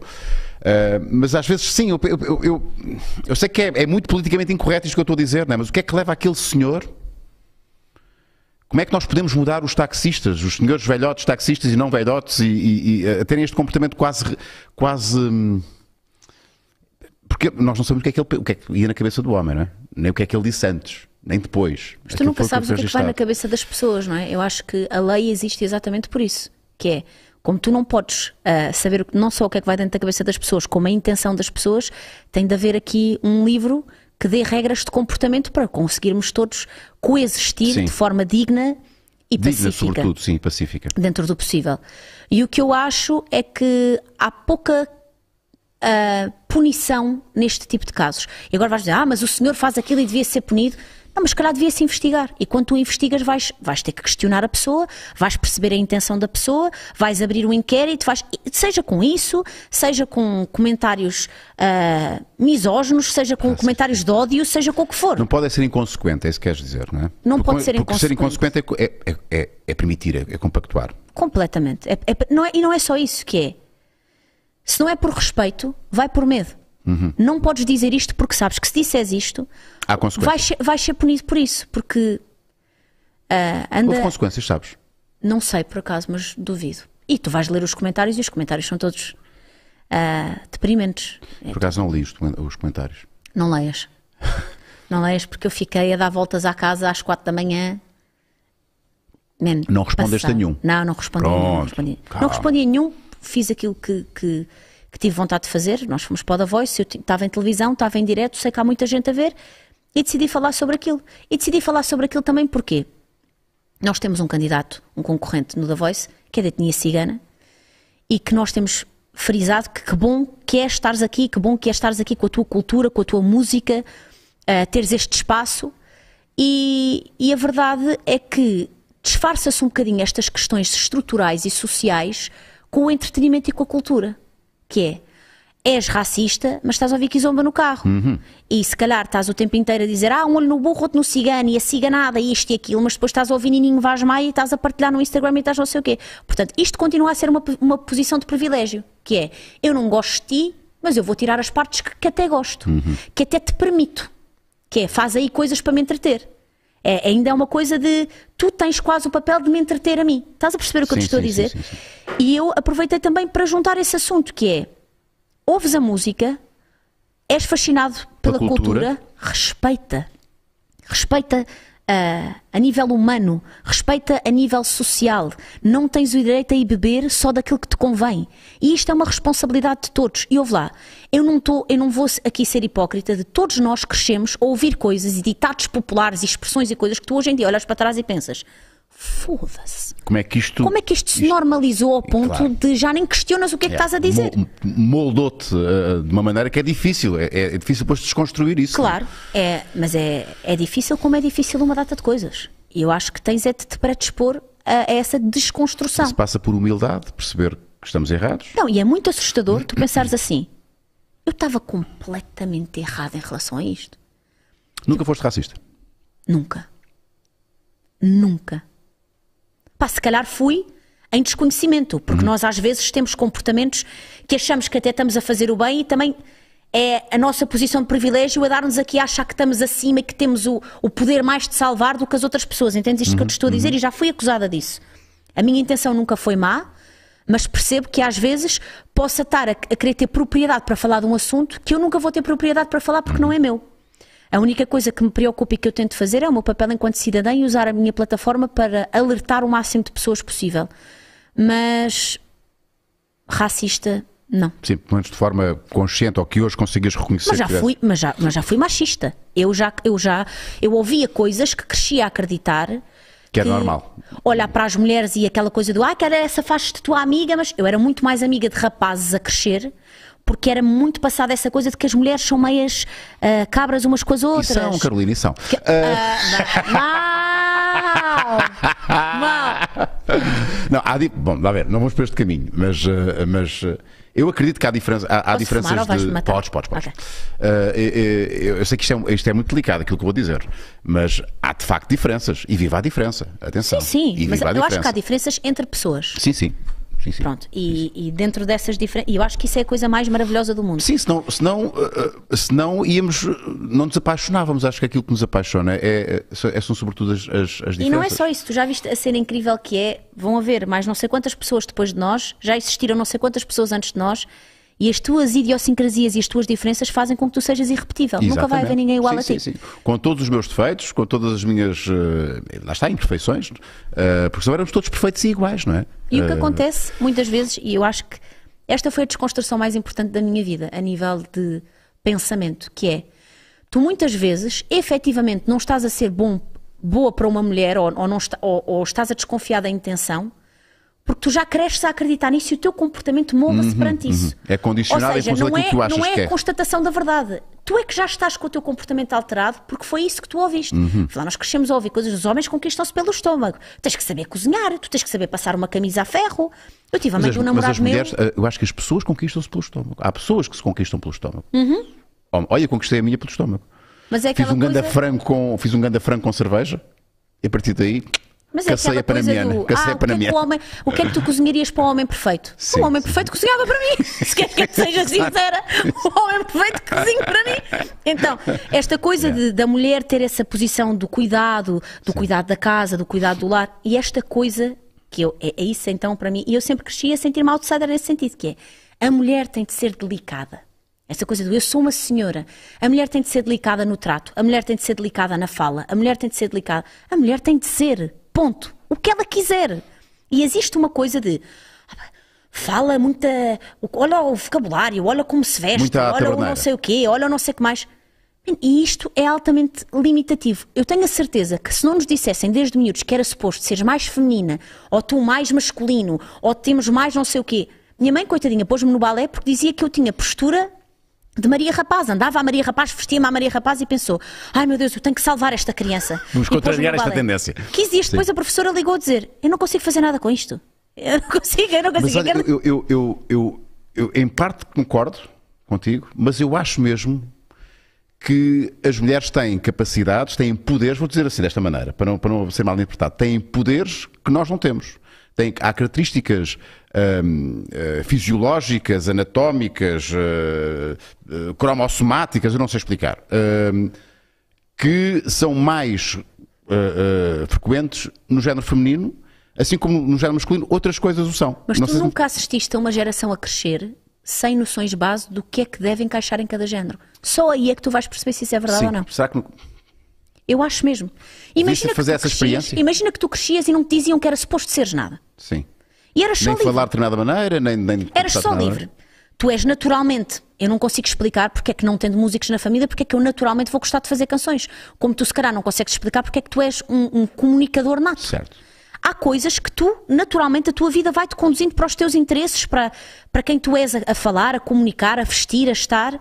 Uh, mas às vezes sim, eu, eu, eu, eu sei que é, é, muito politicamente incorreto isto que eu estou a dizer, não é? mas o que é que leva aquele senhor? Como é que nós podemos mudar os taxistas, os senhores velhotes, taxistas e não velhotes, e, e, e a terem este comportamento quase, quase hum, porque nós não sabemos o que é que ele o que é que ia na cabeça do homem, não é? Nem o que é que ele disse antes, nem depois. Mas tu nunca sabes o que é que vai na cabeça das pessoas, não é? Eu acho que a lei existe exatamente por isso, que é como tu não podes uh, saber não só o que é que vai dentro da cabeça das pessoas, como a intenção das pessoas, tem de haver aqui um livro que dê regras de comportamento para conseguirmos todos coexistir sim. de forma digna e digna, pacífica. sobretudo, sim, pacífica. Dentro do possível. E o que eu acho é que há pouca uh, punição neste tipo de casos. E agora vais dizer, ah, mas o senhor faz aquilo e devia ser punido. Não, mas calhar devia-se investigar. E quando tu investigas, vais, vais ter que questionar a pessoa, vais perceber a intenção da pessoa, vais abrir um inquérito, vais, seja com isso, seja com comentários uh, misóginos, seja com ah, comentários de ódio, seja com o que for. Não pode ser inconsequente, é isso que queres dizer, não é? Não porque, pode ser inconsequente. Porque ser inconsequente é, é, é, é permitir, é, é compactuar. Completamente. É, é não é, e não é só isso que é. Se não é por respeito, vai por medo. Uhum. Não podes dizer isto porque sabes que se disseres isto, vais, vais ser punido por isso, porque uh, anda... Houve consequências, sabes? Não sei por acaso, mas duvido. E tu vais ler os comentários e os comentários são todos uh, deprimentes. Por acaso não li os, comentários. Não leias. não leias porque eu fiquei a dar voltas à casa às quatro da manhã. Man, não respondeste a nenhum. Não, não respondi Pronto, nenhum. respondi, não respondi a nenhum fiz aquilo que, que, que tive vontade de fazer. Nós fomos para o The Voice, eu estava em televisão, estava em direto, sei que há muita gente a ver, e decidi falar sobre aquilo. E decidi falar sobre aquilo também porque Nós temos um candidato, um concorrente no The Voice, que é da etnia cigana, e que nós temos frisado que que bom que é estares aqui, que bom que é estares aqui com a tua cultura, com a tua música, uh, teres este espaço. E, e a verdade é que disfarça-se um bocadinho estas questões estruturais e sociais com o entretenimento e com a cultura, que é és racista, mas estás a ouvir que zomba no carro. Uhum. E se calhar estás o tempo inteiro a dizer, ah, um olho no burro, outro no cigano, e a ciganada, e isto e aquilo, mas depois estás a ouvir Nininho Vaz Maia e estás a partilhar no Instagram e estás não sei o quê. Portanto, isto continua a ser uma, uma posição de privilégio, que é, eu não gosto de ti, mas eu vou tirar as partes que, que até gosto, uhum. que até te permito, que é, faz aí coisas para me entreter. É, ainda é uma coisa de tu tens quase o papel de me entreter a mim. Estás a perceber o que sim, eu te estou sim, a dizer? Sim, e eu aproveitei também para juntar esse assunto que é ouves a música, és fascinado pela cultura. cultura, respeita. Respeita a, a nível humano, respeita a nível social. Não tens o direito a ir beber só daquilo que te convém. E isto é uma responsabilidade de todos. E ouve lá, eu não, tô, eu não vou aqui ser hipócrita de todos nós crescemos a ouvir coisas e ditados populares e expressões e coisas que tu hoje em dia olhas para trás e pensas foda-se. Como é que isto. Como é que isto se isto... normalizou ao ponto claro. de já nem questionas o que é, é que estás a dizer? Moldou-te uh, de uma maneira que é difícil. É, é difícil depois desconstruir isso. É? Claro, é, mas é, é difícil como é difícil uma data de coisas. E eu acho que tens é de te predispor a, a essa desconstrução. Isso passa por humildade, perceber que estamos errados. Não, e é muito assustador tu pensares assim. Eu estava completamente errado em relação a isto. Nunca foste racista? Nunca. Nunca pá, se calhar fui em desconhecimento, porque uhum. nós às vezes temos comportamentos que achamos que até estamos a fazer o bem e também é a nossa posição de privilégio a dar-nos aqui a achar que estamos acima e que temos o, o poder mais de salvar do que as outras pessoas. Entendes isto uhum. que eu te uhum, estou a dizer? Uhum. E já fui acusada disso. A minha intenção nunca foi má, mas percebo que às vezes possa estar a, a querer ter propriedade para falar de um assunto que eu nunca vou ter propriedade para falar porque não uhum. é meu. A única coisa que me preocupa e que eu tento fazer é o meu papel enquanto cidadã e usar a minha plataforma para alertar o máximo de pessoas possível. Mas racista, não. Sim, pelo menos de forma consciente, ou que hoje conseguias reconhecer. Mas já, fui, mas já, mas já fui machista. Eu já, eu já eu ouvia coisas que crescia a acreditar. Que é normal. Olhar para as mulheres e aquela coisa do ah, que era essa faz de tua amiga, mas eu era muito mais amiga de rapazes a crescer porque era muito passada essa coisa de que as mulheres são meias uh, cabras umas com as outras. E são, Carolina, e são. Que, uh... Uh, mal! mal! Não, há, bom, vá ver, não vamos por este caminho, mas, ah, mas ah, eu acredito que há, diferença, há, há diferenças fumar, de... Podes, podes, podes. Okay. Eu, eu, sei que isto é, isto é, muito delicado, aquilo que eu vou dizer, mas há de facto diferenças e viva a diferença, atenção. Sim, sim, mas eu diferença. acho que há diferenças entre pessoas. Sim, sim. Sim, sim. Pronto, e, e, dentro dessas diferenças. E eu acho que isso é a coisa mais maravilhosa do mundo. Sim, senão, senão, eh, eh, senão íamos. Eh, não nos apaixonávamos. Acho que é aquilo que nos apaixona é, é são sobretudo as, as, as, diferenças. E não é só isso. Tu já viste a cena incrível que é. Vão haver mais não sei quantas pessoas depois de nós, já existiram não sei quantas pessoas antes de nós e as tuas idiosincrasias e as tuas diferenças fazem com que tu sejas irrepetível. Exatamente. Nunca vai haver ninguém igual sim, a ti. Sim, sim. Com todos os meus defeitos, com todas as minhas. Eh, lá está, imperfeições, eh, porque senão éramos todos perfeitos e iguais, não é? E o que eh, acontece muitas vezes, e eu acho que esta foi a desconstrução mais importante da minha vida, a nível de pensamento, que é. Tu muitas vezes, efetivamente, não estás a ser bom, boa para uma mulher ou, ou, está, ou, ou estás a desconfiar da intenção porque tu já cresces a acreditar nisso e o teu comportamento molda-se uhum, perante uhum. isso. É condicionado Ou seja, em função é, que tu é- achas não é que é. a constatação da verdade. Tu é que já estás com o teu comportamento alterado porque foi isso que tu ouviste. Uhum. Lá nós crescemos a ouvir coisas dos homens conquistam-se pelo estômago. Tens que saber cozinhar, tu tens que saber passar uma camisa a ferro. Eu tive a mãe de um namorado mas as mulheres, meu... Eh, eu acho que as pessoas conquistam-se pelo estômago. Há pessoas que se conquistam pelo estômago. Uhum. Olha, conquistei a minha pelo estômago. Mas é fiz um coisa... ganda frango com Fiz um ganda frango com cerveja e a partir daí mas é aquela coisa do, ah, o, que é que o, homem, o que é que tu cozinharias para um homem perfeito? Sim, um homem sim. perfeito cozinhava para mim. Se quer que eu seja sincera, o homem perfeito cozinha para mim. Então, esta coisa é. de, da mulher ter essa posição do cuidado, do sim. cuidado da casa, do cuidado do lar, e esta coisa que eu, é, é isso então para mim, e eu sempre cresci a sentir-me outsider nesse sentido, que é, a mulher tem de ser delicada. Essa coisa do eu sou uma senhora. A mulher tem de ser delicada no trato, a mulher tem de ser delicada na fala, a mulher tem de ser delicada. A mulher tem de ser. Ponto. O que ela quiser. E existe uma coisa de fala muita. Olha o vocabulário, olha como se veste, muita olha o não sei o quê, olha o não sei o que mais. E isto é altamente limitativo. Eu tenho a certeza que se não nos dissessem desde miúdos que era suposto seres mais feminina, ou tu mais masculino, ou temos mais não sei o quê. Minha mãe, coitadinha, pôs-me no balé porque dizia que eu tinha postura de Maria Rapaz. Andava a Maria Rapaz, vestia-me a Maria Rapaz e pensou: ai meu Deus, eu tenho que salvar esta criança. Vamos contrariar esta tendência. 15 dias depois Sim. a professora ligou a dizer: eu não consigo fazer nada com isto. Eu não consigo, eu não consigo. Mas, olha, eu, eu, eu, eu, eu, em parte concordo contigo, mas eu acho mesmo que as mulheres têm capacidades, têm poderes, vou dizer assim desta maneira, para não, para não ser mal interpretado, têm poderes que nós não temos. Tem, há características hum, eh, fisiológicas, anatómicas, hum, cromossomáticas, eu não sei explicar, hum, que são mais frequentes no género feminino, assim como no género masculino, outras coisas o são. Mas não tu nunca se... assististe a uma geração a crescer sem noções de base do que é que deve encaixar em cada género. Só aí é que tu vais perceber se isso é verdade Sim. ou não. Será que eu acho mesmo. Imagina fazer essa crescias, experiência? Imagina que tu crescias e não te diziam que era suposto seres nada. Sim. E eras só nem livre. falar de determinada maneira, nem. nem eras só livre. Tu és naturalmente. Eu não consigo explicar porque é que não tendo músicos na família, porque é que eu naturalmente vou gostar de fazer canções. Como tu, se calhar, não consegues explicar porque é que tu és um, um comunicador nato. Certo. Há coisas que tu, naturalmente, a tua vida vai-te conduzindo para os teus interesses, para, para quem tu és a, a falar, a comunicar, a vestir, a estar.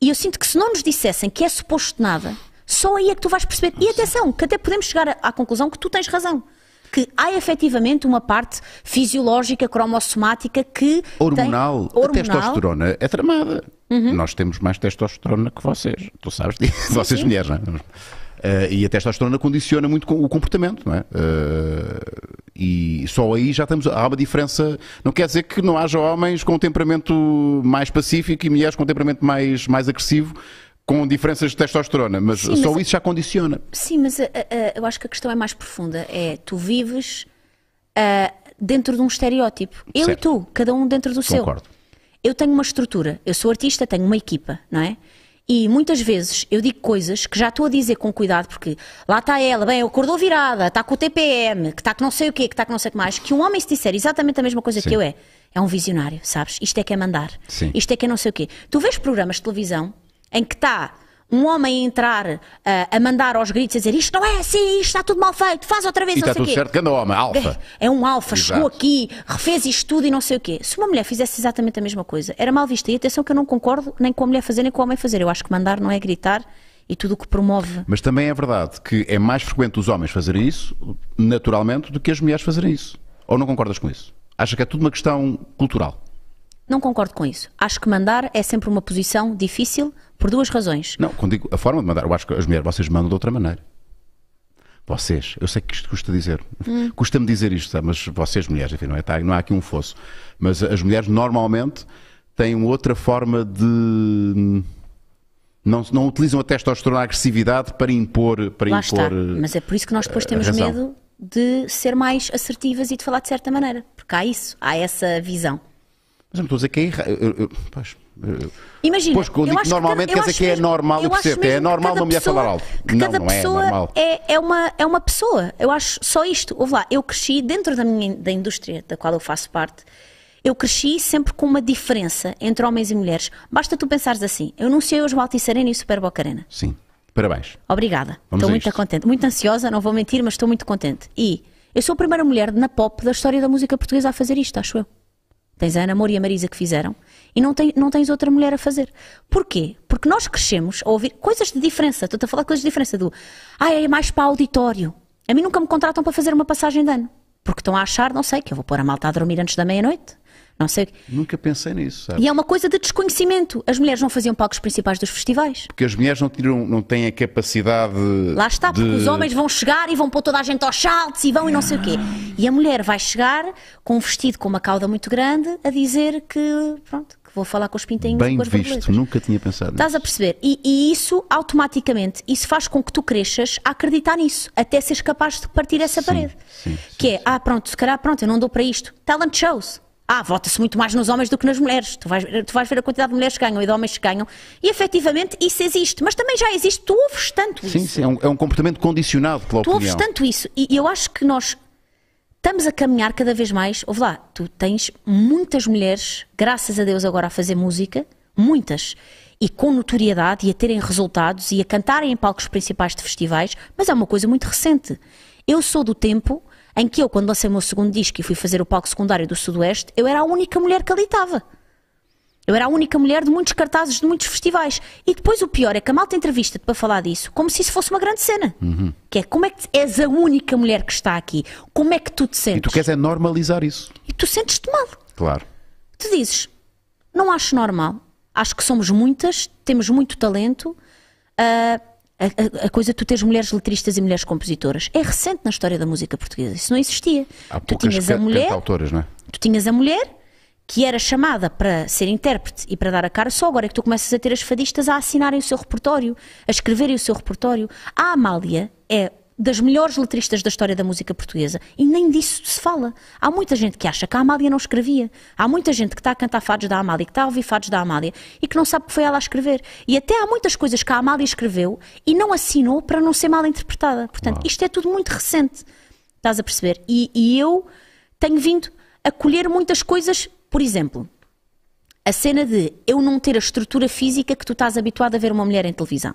E eu sinto que se não nos dissessem que é suposto nada só aí é que tu vais perceber. E atenção, que até podemos chegar à conclusão que tu tens razão que há efetivamente uma parte fisiológica, cromossomática que. Hormonal. Tem... hormonal. A testosterona é tramada. Uhum. Nós temos mais testosterona que vocês. Tu sabes disso. vocês sim. mulheres, não é? Uh, e a testosterona condiciona muito o comportamento, não é? Uh, e só aí já estamos. Há uma diferença. Não quer dizer que não haja homens com um temperamento mais pacífico e mulheres com um temperamento mais, mais agressivo com diferenças de testosterona, mas Sim, só mas isso já condiciona. Sim, mas eu acho que a questão é mais profunda. É tu vives ah, dentro de um estereótipo. Eu certo. e tu, cada um dentro do Concordo. seu. Eu tenho uma estrutura, eu sou artista, tenho uma equipa, não é? E muitas vezes eu digo coisas que já estou a dizer com cuidado, porque lá está ela, bem, acordou virada, está com o TPM, que está com não sei o quê, que está com não sei o que mais, que um homem se disser exatamente a mesma coisa Sim. que eu é, é um visionário, sabes? Isto é que é mandar, Sim. isto é que é não sei o quê. Tu vês programas de televisão em que está um homem a entrar uh, a mandar aos gritos a dizer isto não é assim, isto está tudo mal feito, faz outra vez, e não está sei o quê. certo que anda homem, alfa. É um alfa, Exato. chegou aqui, refez isto tudo e não sei o quê. Se uma mulher fizesse exatamente a mesma coisa, era mal vista. E atenção que eu não concordo nem com a mulher fazer nem com o homem fazer. Eu acho que mandar não é gritar e tudo o que promove. Mas também é verdade que é mais frequente os homens fazerem isso, naturalmente, do que as mulheres fazerem isso. Ou não concordas com isso? Acha que é tudo uma questão cultural? Não concordo com isso. Acho que mandar é sempre uma posição difícil, por duas razões. Não, quando digo a forma de mandar, eu acho que as mulheres, vocês mandam de outra maneira. Vocês, eu sei que isto custa dizer, hum. custa-me dizer isto, tá? mas vocês, mulheres, enfim, não, é, tá, não há aqui um fosso. Mas as mulheres normalmente têm outra forma de. Não, não utilizam a testosterona, a agressividade para impor. Para Lá impor está. Mas é por isso que nós depois eh, temos razão. medo de ser mais assertivas e de falar de certa maneira. Porque há isso, há essa visão. Mas eu não estou a dizer que é errado. Imagina, pois eu digo normalmente cada, quer dizer que é normal, eu percebo, é normal uma mulher falar alto. Não, não é normal. É, é, uma, é uma pessoa, eu acho só isto. Ouve lá, eu cresci dentro da minha da indústria da qual eu faço parte, eu cresci sempre com uma diferença entre homens e mulheres. Basta tu pensares assim, eu não sei hoje o Altice e o Super Boca Arena. Sim, parabéns. Obrigada, Vamos estou muito contente, muito ansiosa, não vou mentir, mas estou muito contente. E eu sou a primeira mulher na pop da história da música portuguesa a fazer isto, acho eu. Tens a Ana Moura e a Marisa que fizeram e não, tem, não tens outra mulher a fazer. Porquê? Porque nós crescemos a ouvir coisas de diferença. Estou-te a falar de coisas de diferença do ah, é mais para auditório. A mim nunca me contratam para fazer uma passagem de ano. Porque estão a achar, não sei, que eu vou pôr a malta a dormir antes da meia-noite. Não sei. Nunca pensei nisso. Sabe? E é uma coisa de desconhecimento. As mulheres não faziam palcos principais dos festivais. Porque as mulheres não, tiram, não têm a capacidade. Lá está, de... porque os homens vão chegar e vão pôr toda a gente aos saltos e vão e não sei o quê. E a mulher vai chegar com um vestido com uma cauda muito grande a dizer que, pronto, que vou falar com os pintinhos Bem e com as visto, borboletas. nunca tinha pensado Estás nisso. a perceber? E, e, isso, automaticamente, isso faz com que tu cresças a acreditar nisso, até seres capaz de partir essa sim, parede. Sim, que é, sim, é, ah pronto, se calhar pronto, eu não dou para isto. Talent shows. Ah, vota-se muito mais nos homens do que nas mulheres. Tu vais, tu vais ver a quantidade de mulheres que ganham e de homens que ganham. E efetivamente isso existe. Mas também já existe. Tu ouves tanto isso. Sim, sim. É um, é um comportamento condicionado pela tu opinião. Tu ouves tanto isso. E eu acho que nós estamos a caminhar cada vez mais. Ouve lá, tu tens muitas mulheres, graças a Deus, agora a fazer música, muitas, e com notoriedade e a terem resultados e a cantarem em palcos principais de festivais, mas é uma coisa muito recente. Eu sou do tempo em que eu, quando lancei o meu segundo disco e fui fazer o palco secundário do Sudoeste, eu era a única mulher que ali estava. Eu era a única mulher de muitos cartazes de muitos festivais. E depois o pior é que a malta entrevista-te para falar disso como se isso fosse uma grande cena. Uhum. Que é como é que és a única mulher que está aqui? Como é que tu te sentes? E tu queres é normalizar isso. E tu sentes-te mal. Claro. Tu dizes, não acho normal. Acho que somos muitas, temos muito talento. Uh, a, a, coisa de tu teres mulheres letristas e mulheres compositoras é recente na história da música portuguesa. Isso não existia. Há tu tinhas a mulher. Autoras, não é? Tu tinhas a mulher que era chamada para ser intérprete e para dar a cara, só agora é que tu começas a ter as fadistas a assinarem o seu repertório, a escreverem o seu repertório. A Amália é das melhores letristas da história da música portuguesa e nem disso se fala. Há muita gente que acha que a Amália não escrevia. Há muita gente que está a cantar fados da Amália, que está a ouvir fados da Amália e que não sabe que foi ela a escrever. E até há muitas coisas que a Amália escreveu e não assinou para não ser mal interpretada. Portanto, isto é tudo muito recente. Estás a perceber? E, e eu tenho vindo a colher muitas coisas por exemplo, a cena de eu não ter a estrutura física que tu estás habituado a ver uma mulher em televisão.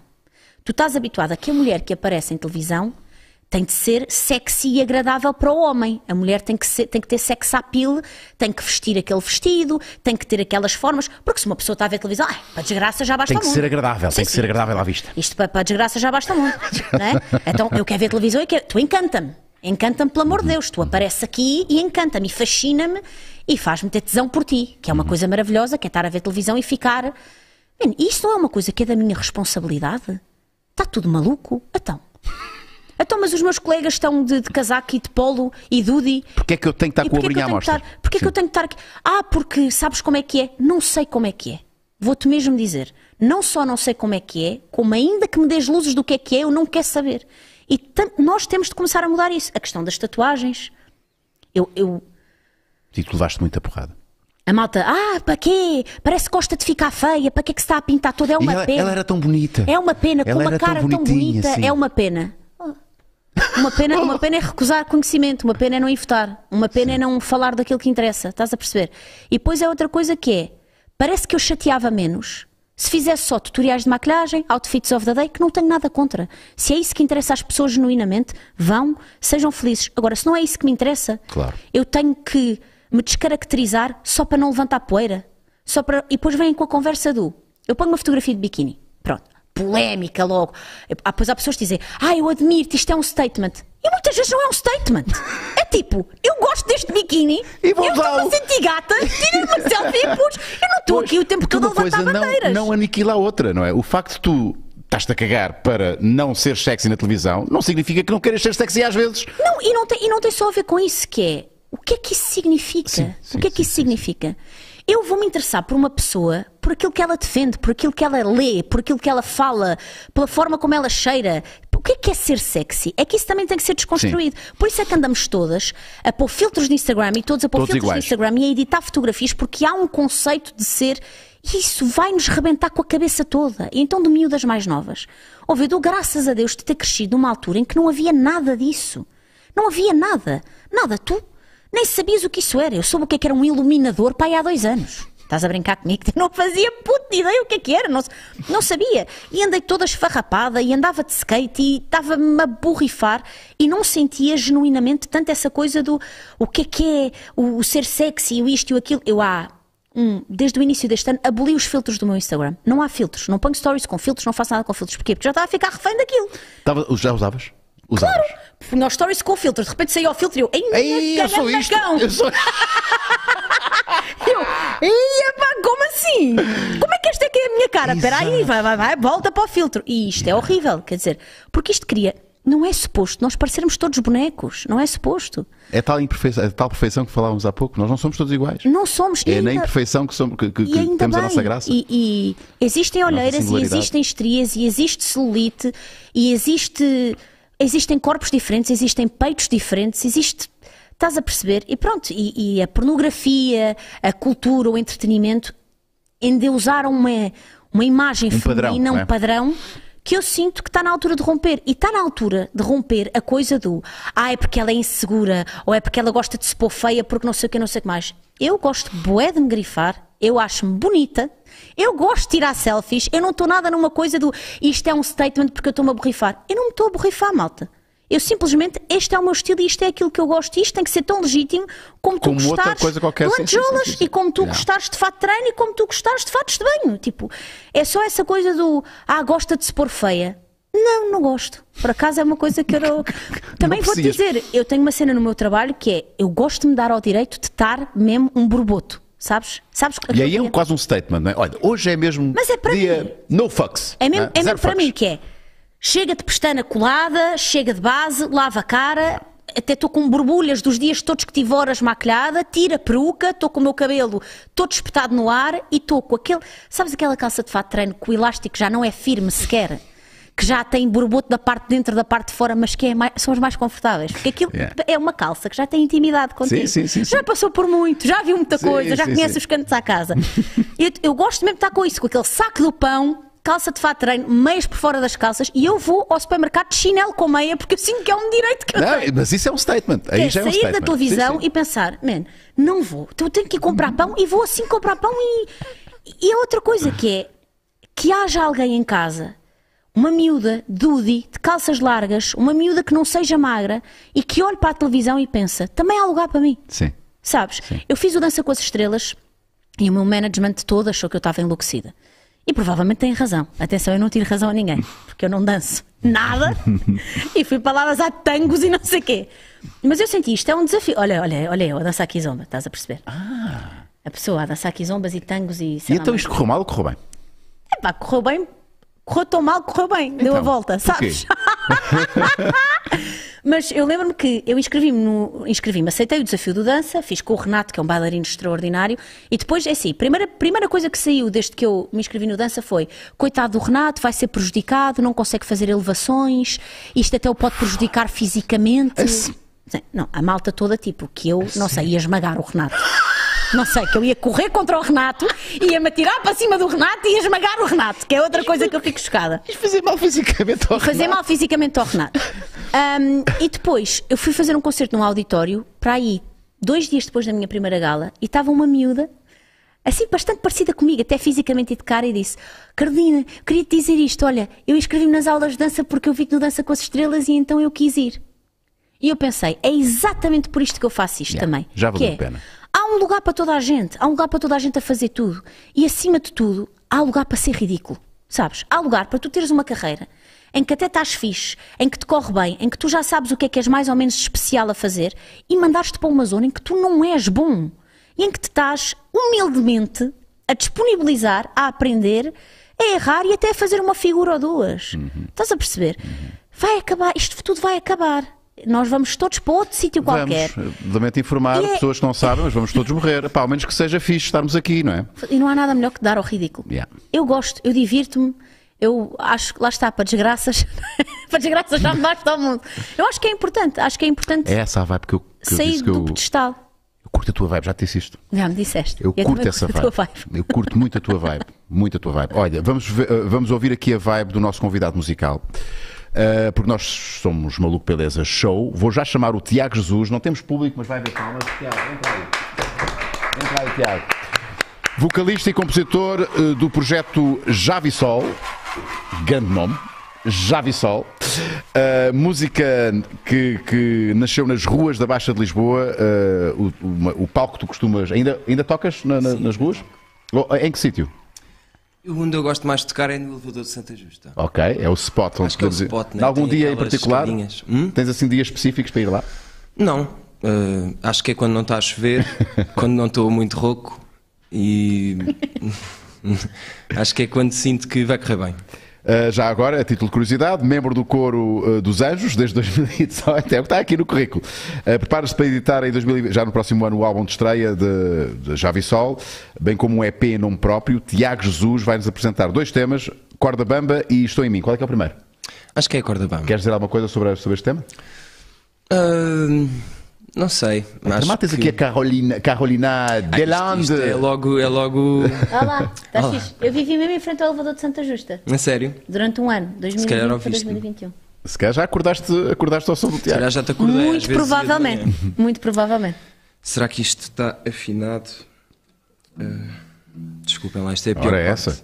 Tu estás habituado a que a mulher que aparece em televisão tem de ser sexy e agradável para o homem. A mulher tem que, ser, tem que ter sex appeal, tem que vestir aquele vestido, tem que ter aquelas formas, porque se uma pessoa está a ver televisão, para desgraça já basta muito. Tem que muito. ser agradável, sim, tem que ser agradável à vista. Isto para, para desgraça já basta muito. é? Então eu quero ver televisão e quero... tu encanta-me. Encanta-me, pelo amor de uhum. Deus, tu apareces aqui e encanta-me e fascina-me e faz-me ter tesão por ti, que é uma uhum. coisa maravilhosa, que é estar a ver televisão e ficar. Man, isto não é uma coisa que é da minha responsabilidade? Está tudo maluco? Então. Então, mas os meus colegas estão de, de casaco e de polo e dudi. Porquê é que eu tenho que estar com a brinha à mostra? porquê é que eu tenho que estar aqui? Ah, porque sabes como é que é? Não sei como é que é. Vou-te mesmo dizer. Não só não sei como é que é, como ainda que me des luzes do que é que é, eu não quero saber. E nós temos de começar a mudar isso. A questão das tatuagens. Eu, eu e que levaste muita porrada. A malta, ah, para quê? Parece que gosta de ficar feia, para que é que se está a pintar toda? É uma ela, pena. Ela era tão bonita. É uma pena, ela com uma cara tão, tão bonita, é uma pena. Uma pena, uma pena é recusar conhecimento, uma pena é não ir votar, uma pena é Sim. é não falar daquilo que interessa, estás a perceber? E depois é outra coisa que é, parece que eu chateava menos se fizesse só tutoriais de maquilhagem, outfits of the day, que não tenho nada contra. Se é isso que interessa às pessoas genuinamente, vão, sejam felizes. Agora, se não é isso que me interessa, claro. eu tenho que me descaracterizar só para não levantar poeira. Só para... E depois vêm com a conversa do. Eu ponho uma fotografia de biquíni. Pronto. Polémica logo. depois ah, há pessoas que dizem, ah, eu admiro-te, isto é um statement. E muitas vezes não é um statement. É tipo, eu gosto deste biquíni, eu estou a sentir gata, tirei uma selfie e pus. Eu não estou aqui o tempo todo a levantar não, bandeiras. Não aniquila a outra, não é? O facto de tu estás a cagar para não ser sexy na televisão, não significa que não queiras ser sexy às vezes. Não, e não tem, e não tem só a ver com isso, que é o que é que isso significa? Sim, sim, o que é que isso significa? Eu vou me interessar por uma pessoa, por aquilo que ela defende, por aquilo que ela lê, por aquilo que ela fala, pela forma como ela cheira. O que é que é ser sexy? É que isso também tem que ser desconstruído. Sim. Por isso é que andamos todas a pôr filtros no Instagram e todos a pôr todos filtros iguais. no Instagram e a editar fotografias porque há um conceito de ser. E isso vai-nos rebentar com a cabeça toda. E então, do miúdas mais novas. Ouve, eu dou graças a Deus de ter crescido numa altura em que não havia nada disso. Não havia nada. Nada. Tu nem sabias o que isso era. Eu soube o que, é que era um iluminador pai há dois anos. Estás a brincar comigo? Eu não fazia puta ideia o que é que era, não, não sabia. E andei toda esfarrapada e andava de skate e estava-me a borrifar e não sentia genuinamente tanto essa coisa do o que é que é, o, o ser sexy, o isto e o aquilo. Eu há, ah, desde o início deste ano, aboli os filtros do meu Instagram. Não há filtros, não ponho stories com filtros, não faço nada com filtros. Porquê? Porque já estava a ficar refém daquilo. Tava, já usavas? Claro, porque nós stories com filtros, de repente saí ao filtro e eu, ei, eu sou isto, eu sou... eu, ia pá, como assim? Como é que esta é que é a minha cara? Espera aí, vai, vai, vai, volta para o filtro. E isto é horrível, quer dizer, porque isto cria... Não é suposto nós parecermos todos bonecos, não é suposto. É tal, imperfeição, é tal perfeição que falávamos há pouco, nós não somos todos iguais. Não somos. É ainda... na imperfeição que, somos, que, que, que temos bem. a nossa graça. E, e existem olheiras, e existem estrias, e existe celulite, e existe existem corpos diferentes, existem peitos diferentes, existe. Estás a perceber? E pronto, e, e a pornografia, a cultura, o entretenimento endeusaram uma, uma imagem um padrão, e não é? padrão que eu sinto que está na altura de romper. E está na altura de romper a coisa do ah, é porque ela é insegura, ou é porque ela gosta de se pôr feia, porque não sei o que, não sei o que mais. Eu gosto boé de me grifar, eu acho-me bonita, eu gosto de tirar selfies, eu não estou nada numa coisa do isto é um statement porque eu estou-me a borrifar. Eu não me estou a borrifar, malta. Eu simplesmente, este é o meu estilo e isto é aquilo que eu gosto e isto tem que ser tão legítimo como, como tu gostares coisa qualquer, de lantejoulas e como tu yeah. gostares de fato de treino e como tu gostares de fatos de banho. Tipo, é só essa coisa do, ah, gosta de se pôr feia. Não, não gosto. Por acaso é uma coisa que eu. Também vou-te dizer, eu tenho uma cena no meu trabalho que é eu gosto de me dar ao direito de estar mesmo um borboto. Sabes? Sabes e aí é um, é? quase um statement, não é? Olha, hoje é mesmo. Mas é para dia mim. No fucks. É mesmo, é? é mesmo para mim que é. Chega de pestana colada, chega de base, lava a cara, até estou com borbulhas dos dias todos que tive horas maquilhada, tira a peruca, estou com o meu cabelo todo espetado no ar e estou com aquele. Sabes aquela calça de fato treino que o elástico já não é firme sequer? que já têm borboto da parte de dentro, da parte de fora, mas que é mais, são as mais confortáveis. Porque aquilo yeah. é uma calça que já tem intimidade contigo. Sim, sim, sim, já passou por muito, já viu muita coisa, já conhece os cantos à casa. eu, eu gosto mesmo de estar com isso, com aquele saco do pão calça de fato treino, meias por fora das calças e eu vou ao supermercado de chinelo com meia porque eu sinto que é um direito que eu não, Mas isso é um statement. É Aí é, já é sair um statement. da televisão sim, sim. e pensar, man, não vou, então eu tenho que ir comprar pão e vou assim comprar pão e. E a é outra coisa que é que haja alguém em casa uma miúda dudi de calças largas, uma miúda que não seja magra e que olhe para a televisão e pensa, também há lugar para mim. Sim. Sabes? Sim. Eu fiz o Dança com as Estrelas e o meu management todo achou que eu estava enlouquecida. E provavelmente tem razão. Atenção, eu não tiro razão a ninguém, porque eu não danço nada e fui palavras a tangos e não sei quê. Mas eu senti isto é um desafio. Olha, olha, olha eu a dançar aqui zomba, estás a perceber? Ah. A pessoa a dançar aqui zombas e tangos e. e então isto correu mal ou correu bem? É pá, correu bem correu tão mal, correu bem, então, deu a então, volta, sabes? Mas eu lembro-me que eu inscrevi-me, no, inscrevi-me, aceitei o desafio do dança, fiz com o Renato, que é um bailarino extraordinário, e depois, é assim, a primeira, primeira coisa que saiu desde que eu me inscrevi no dança foi: coitado do Renato, vai ser prejudicado, não consegue fazer elevações, isto até o pode prejudicar fisicamente. Não, a malta toda, tipo, que eu, não sei, ia esmagar o Renato. Não sei, que eu ia correr contra o Renato, ia-me atirar para cima do Renato e ia esmagar o Renato, que é outra coisa que eu fico chocada. E fazer mal fisicamente ao Renato. Fazer mal fisicamente ao Renato. Um, e depois, eu fui fazer um concerto num auditório, para aí, dois dias depois da minha primeira gala, e estava uma miúda assim bastante parecida comigo, até fisicamente e de cara, e disse: Carolina, queria te dizer isto. Olha, eu inscrevi-me nas aulas de dança porque eu vi que no Dança com as Estrelas e então eu quis ir. E eu pensei: é exatamente por isto que eu faço isto yeah, também. Já valeu é, a pena. Há um lugar para toda a gente, há um lugar para toda a gente a fazer tudo. E acima de tudo, há lugar para ser ridículo. Sabes? Há lugar para tu teres uma carreira em que até estás fixe, em que te corre bem, em que tu já sabes o que é que és mais ou menos especial a fazer e mandares-te para uma zona em que tu não és bom e em que te estás humildemente a disponibilizar, a aprender, a errar e até a fazer uma figura ou duas. Uhum. Estás a perceber? Uhum. Vai acabar, isto tudo vai acabar nós vamos todos para outro sítio qualquer. Lamento informar e é- pessoas que não sabem, mas vamos todos morrer. Pá, ao menos que seja fixe estarmos aqui, não é? E não há nada melhor que dar ao ridículo. Yeah. Eu gosto, eu divirto-me, eu acho que lá está, para desgraças, para desgraças já me basta ao mundo. Eu acho que é importante, acho que é importante. É essa a vibe que eu, que sair que do eu... pedestal. Eu curto a tua vibe, já te disse isto. Já me disseste. Eu, eu curto essa curto vibe. vibe. Eu curto muito a tua vibe. muito a tua vibe. Olha, vamos, ver, vamos ouvir aqui a vibe do nosso convidado musical uh, porque nós somos Maluco Beleza Show. Vou já chamar o Tiago Jesus, não temos público, mas vai haver palmas. Tiago, entra aí. Entra aí, Tiago. Vocalista e compositor uh, do projeto Javisol, grande nome, Javisol. Uh, eh, música que, que, nasceu nas ruas da Baixa de Lisboa, uh, o, o, palco que tu costumas. Ainda, ainda tocas na, na, nas ruas? Em que sítio? Onde eu gosto mais de tocar é no elevador de Santa Justa. Ok, é o spot onde Acho que é o spot, né? Algum Tem dia em particular? Hum? Tens assim dias específicos para ir lá? Não. Uh, acho que é quando não está a chover, quando não estou muito rouco e acho que é quando sinto que vai correr bem. Uh, já agora, a título de curiosidade, membro do coro uh, dos Anjos desde 2018, é o que está aqui no currículo. Uh, Prepara-se para editar em 2020, já no próximo ano o álbum de estreia de, de Javi Sol, bem como um EP em nome próprio. Tiago Jesus vai-nos apresentar dois temas, Corda Bamba e Estou em Mim. Qual é que é o primeiro? Acho que é a Corda Bamba. Queres dizer alguma coisa sobre, sobre este tema? Uh... Não sei. Mas matas que... aqui a Carolina, Carolina Delande. É logo. É logo... Olá, está fixe. Eu vivi mesmo em frente ao elevador de Santa Justa. Na sério? Durante um ano, 2020 para 2021. Se calhar já acordaste, acordaste ao som do teatro. Se calhar já te acordaste. Muito provavelmente. Muito provavelmente. Será que isto está afinado? Uh, desculpem lá, isto é a pior Ora, é essa?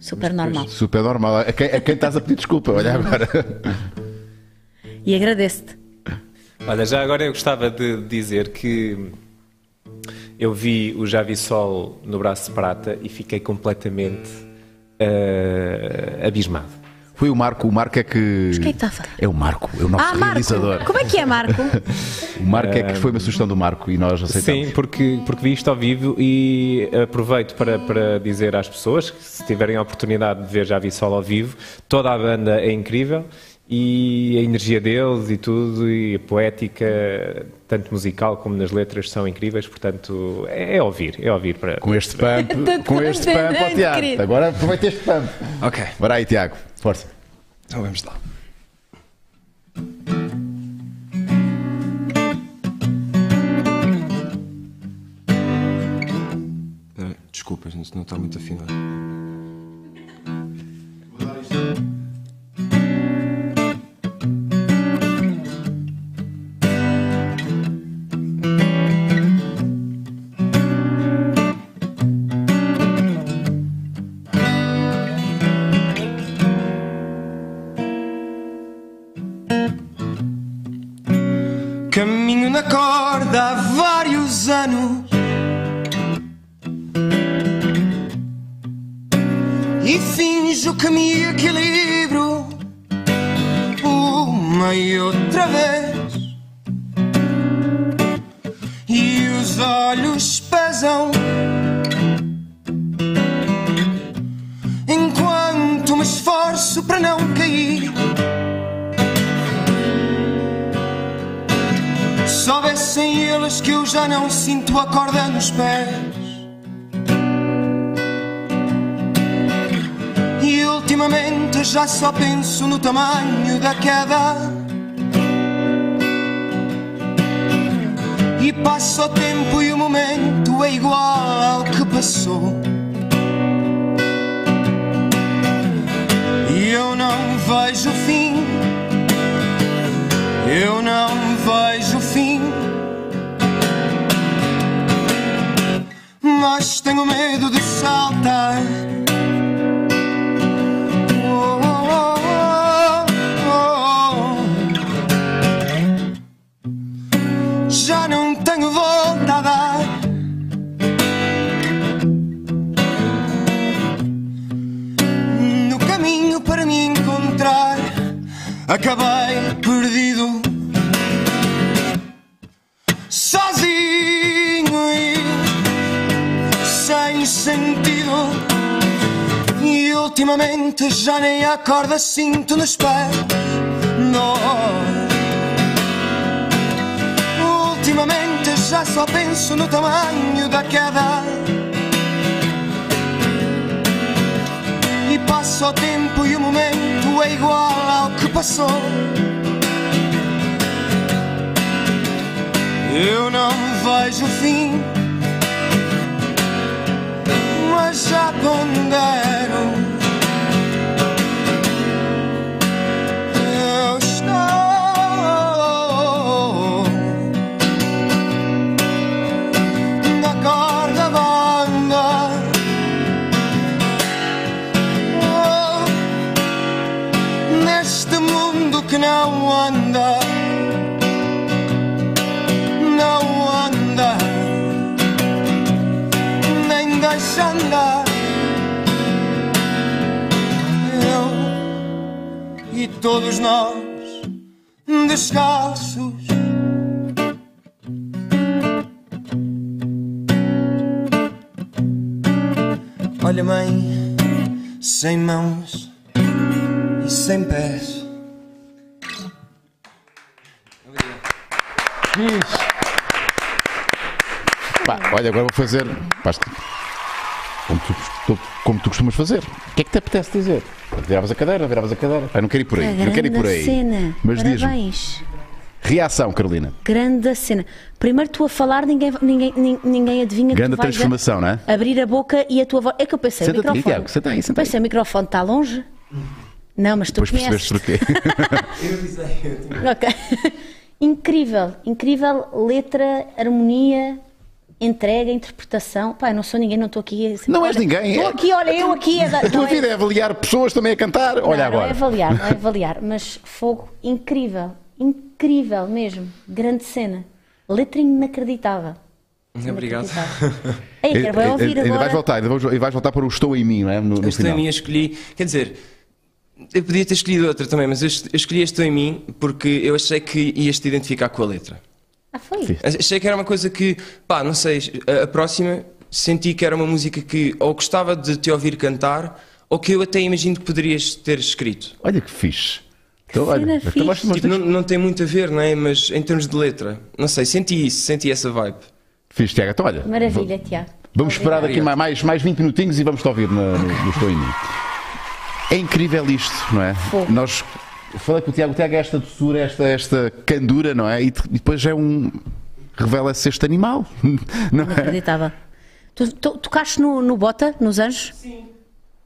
Super normal. Super normal. A quem, a quem estás a pedir desculpa, olha agora. E agradeço-te. Olha, já agora eu gostava de dizer que eu vi o Javi Sol no braço de prata e fiquei completamente uh, abismado. Foi o Marco, o Marco é que. Mas é a falar? É o Marco, é o nosso ah, realizador. Como é que é, Marco? o Marco é que foi uma sugestão do Marco e nós aceitamos. Sim, porque, porque vi isto ao vivo e aproveito para, para dizer às pessoas que se tiverem a oportunidade de ver Javi Sol ao vivo, toda a banda é incrível e a energia deles e tudo, e a poética, tanto musical como nas letras, são incríveis, portanto, é, é ouvir, é ouvir para... Com este pump, com este pump, oh, é Tiago, querido. agora aproveita este pump. Ok. Bora aí, Tiago, força. Então vamos lá. Desculpas, não está muito afinado. só penso no tamanho da queda. E passo o tempo e o momento é igual ao que passou. E eu não vejo o fim, eu não vejo o fim. Mas tenho medo de saltar. acabei perdido, sozinho e sem sentido. E ultimamente já nem acorda sinto nos pés. Não. Ultimamente já só penso no tamanho da queda. Passo o tempo e o momento é igual ao que passou. Eu não vejo o fim, mas já ponderam. Não anda, não anda, nem deixa andar. Eu e todos nós descalços. Olha, mãe, sem mãos e sem pés. Pá, olha, agora vou fazer. Como tu, como tu costumas fazer. O que é que te apetece dizer? Viravas a cadeira, viravas a cadeira. não quero ir por aí, não quero ir por aí. Cena. Mas diz Reação, Carolina. Grande cena. Primeiro tu a falar, ninguém, ninguém, ninguém adivinha Grande tu transformação, não é? Abrir a boca e a tua voz. É que eu pensei, senta o microfone. Aí, Tiago, senta aí, senta pensei, aí. o microfone está longe. Não, mas tu Depois conheces. percebeste porquê. eu avisei. Ok. Incrível, incrível letra, harmonia, entrega, interpretação. Pai, não sou ninguém, não estou aqui. Assim, não olha, és ninguém. Estou é. aqui, olha, eu aqui. A, a tua é- vida é... avaliar pessoas também a cantar. Não, olha agora. Não é avaliar, não é avaliar, mas fogo incrível, incrível mesmo. Grande cena. Letra inacreditável. Obrigado. Ei, vai ouvir agora. Ainda vais voltar, ainda vais voltar para o Estou em mim, não é? No, no Estou final. em mim, escolhi. Quer dizer. Eu podia ter escolhido outra também, mas eu escolhi este em mim porque eu achei que ias te identificar com a letra. Ah, foi? Sim. Achei que era uma coisa que, pá, não sei, a, próxima senti que era uma música que ou gostava de te ouvir cantar ou que eu até imagino que poderias ter escrito. Olha que fixe. Então, olha, então fixe. tipo, não, não, tem muito a ver, não é? Mas em termos de letra, não sei, senti isso, senti essa vibe. Fixe, Tiago. Então, olha. Maravilha, Tiago. Vamos esperar daqui mais, mais 20 minutinhos e vamos te ouvir no, no, no é incrível isto, não é? Foi. Nós falei com o Tiago, o Tiago é esta doçura, esta, esta candura, não é? E, depois é um. revela-se este animal. Não, não é? acreditava. Tu, tu, tocaste no, no Bota, nos Anjos? Sim,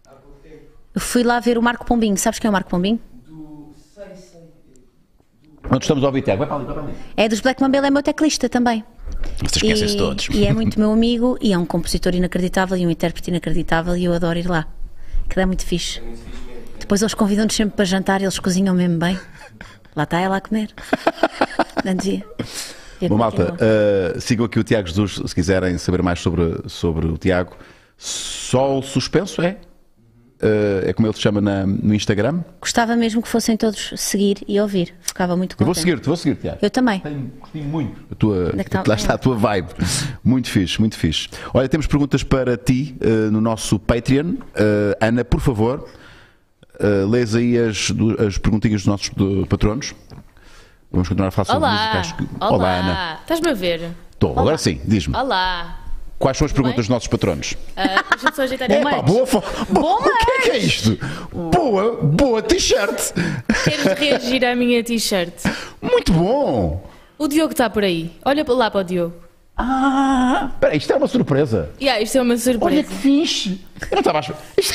há pouco tempo. Fui lá ver o Marco Pombinho. Sabes quem é o Marco Pombinho? Do. Onde estamos ao Biteco? Vai para ali, vai para ali. É dos Black ele é meu teclista também. Vocês conhecem-se todos. E é muito meu amigo e é um compositor inacreditável e um intérprete inacreditável e eu adoro ir lá que dá é muito fixe. Depois eles convidam-nos sempre para jantar, eles cozinham mesmo bem. Lá está ela a comer. Não devia. Bom, malta, uh, sigam aqui o Tiago Jesus se quiserem saber mais sobre, sobre o Tiago. Só o suspenso é? Eh, é como ele se chama na, no Instagram. Gostava mesmo que fossem todos seguir e ouvir. Ficava muito contente. Eu vou seguir-te, vou seguir-te. Eu também. Tenho, muito. A tua, é tá? lá está a tua vibe. muito fixe, muito fixe. Olha, temos perguntas para ti uh, no nosso Patreon. Uh, Ana, por favor, uh, lês aí as, as perguntinhas dos nossos do, patronos. Vamos continuar a falar sobre Olá. Olá, Olá, Ana. Estás-me a ver? Estou, agora sim, diz-me. Olá. Quais são as perguntas é? dos nossos patronos? Uh, Epá, boa, fo... boa, boa O que é que é isto? Boa, boa t-shirt. Temos de reagir à minha t-shirt. Muito bom. O Diogo está por aí. Olha lá para o Diogo. Ah, espera, isto é uma surpresa. Yeah, isto é uma surpresa. Olha que fixe. Eu não estava à Isto...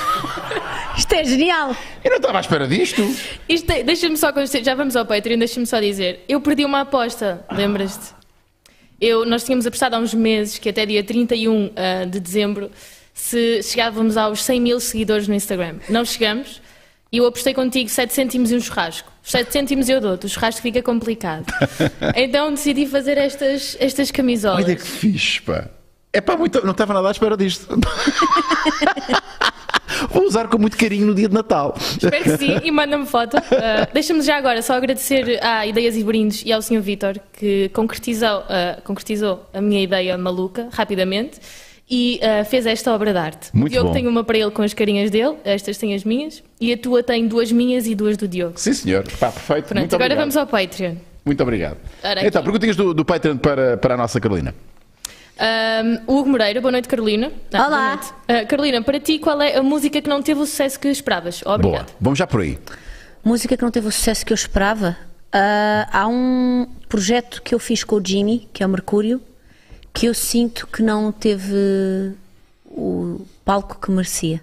isto... é genial. Eu não estava à espera disto. Isto é... Deixa-me só, já vamos ao Patreon, deixa-me só dizer. Eu perdi uma aposta, lembras-te? Eu, nós tínhamos apostado há uns meses que até dia 31 uh, ah, de dezembro se chegávamos aos 100 mil seguidores no Instagram. Não chegamos. E eu apostei contigo 7 cêntimos e um churrasco. 7 cêntimos eu dou-te, o churrasco fica complicado. então decidi fazer estas, estas camisolas. Olha que fixe, pá. É pá, muito... não estava nada à espera disto. vou usar com muito carinho no dia de Natal. Espero que sim e manda-me foto. Uh, Deixa-me já agora só agradecer à ah, Ideias e Brindes e ao Sr. Vítor que concretizou, uh, concretizou a minha ideia maluca rapidamente e uh, fez esta obra de arte. Muito Diogo bom. tem uma para ele com as carinhas dele, estas têm as minhas, e a tua tem duas minhas e duas do Diogo. Sim, senhor. Pá, perfeito. Pronto, muito agora obrigado. vamos ao Patreon. Muito obrigado. então, perguntinhas do, do Patreon para, para a nossa Carolina. Um, Hugo Moreira, boa noite, Carolina. Não, ah, Olá. Noite. Uh, Carolina, para ti, qual é a música que não teve o sucesso que esperavas? Oh, Obrigado. Boa, vamos já por aí. Música que não teve o sucesso que eu esperava? Uh, há um projeto que eu fiz com o Jimmy, que é o Mercúrio, que eu sinto que não teve o palco que merecia.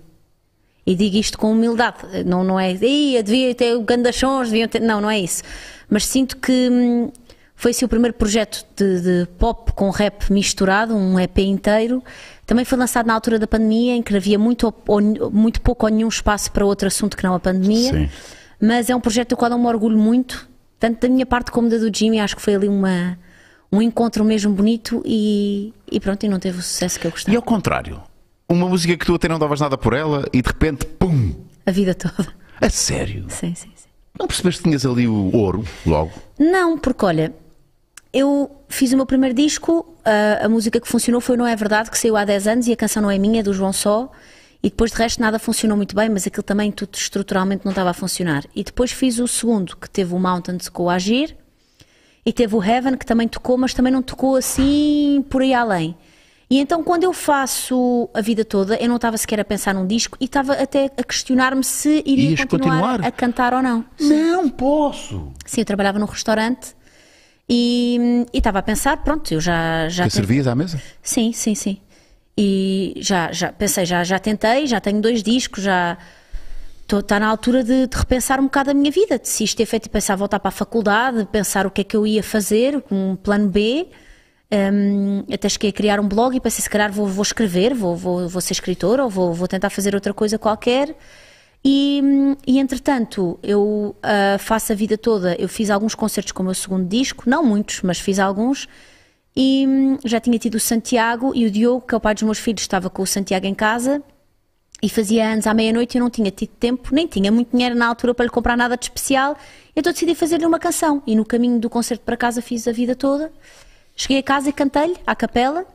E digo isto com humildade, não, não é, ia, devia ter grandes sons, devia ter, não, não é isso. Mas sinto que hum, foi assim o primeiro projeto de, de, pop com rap misturado, um EP inteiro. Também foi lançado na altura da pandemia, em que havia muito, ou, muito pouco ou nenhum espaço para outro assunto que não a pandemia. Sim. Mas é um projeto do qual eu me orgulho muito, tanto da minha parte como da do Jimmy. Acho que foi ali uma, um encontro mesmo bonito e, e pronto, e não teve o sucesso que eu gostava. E ao contrário, uma música que tu até não davas nada por ela e de repente, pum! A vida toda. A sério? Sim, sim, sim. Não percebeste que tinhas ali o ouro logo? Não, porque olha, eu fiz o meu primeiro disco, a, a música que funcionou foi Não É Verdade, que saiu há 10 anos e a canção não é minha, é do João Só. E depois de resto nada funcionou muito bem, mas aquilo também tudo estruturalmente não estava a funcionar. E depois fiz o segundo, que teve o Mountains com o Agir, e teve o Heaven, que também tocou, mas também não tocou assim por aí além. E então quando eu faço a vida toda, eu não estava sequer a pensar num disco e estava até a questionar-me se iria continuar, continuar, a cantar ou não. Não posso! Sim, eu trabalhava num restaurante e estava a pensar, pronto, eu já... já que servias à mesa? Sim, sim, sim. E já, já pensei, já, já tentei, já tenho dois discos, já... Está na altura de, de, repensar um bocado a minha vida, de se isto ter é feito, pensar voltar para a faculdade, pensar o que é que eu ia fazer, um plano B. Um, até cheguei a criar um blog e pensei, se calhar vou, vou escrever, vou, vou, vou ser escritora ou vou, vou tentar fazer outra coisa qualquer. E, hum, e entretanto, eu uh, faço a vida toda, eu fiz alguns concertos com o meu segundo disco, não muitos, mas fiz alguns. E um, já tinha tido o Santiago e o Diogo, que é o pai dos meus filhos, estava com o Santiago em casa e fazia anos à meia-noite e eu não tinha tido tempo, nem tinha muito dinheiro na altura para lhe comprar nada de especial, então decidi fazer-lhe uma canção. E no caminho do concerto para casa fiz a vida toda. Cheguei a casa e cantei-lhe à capela.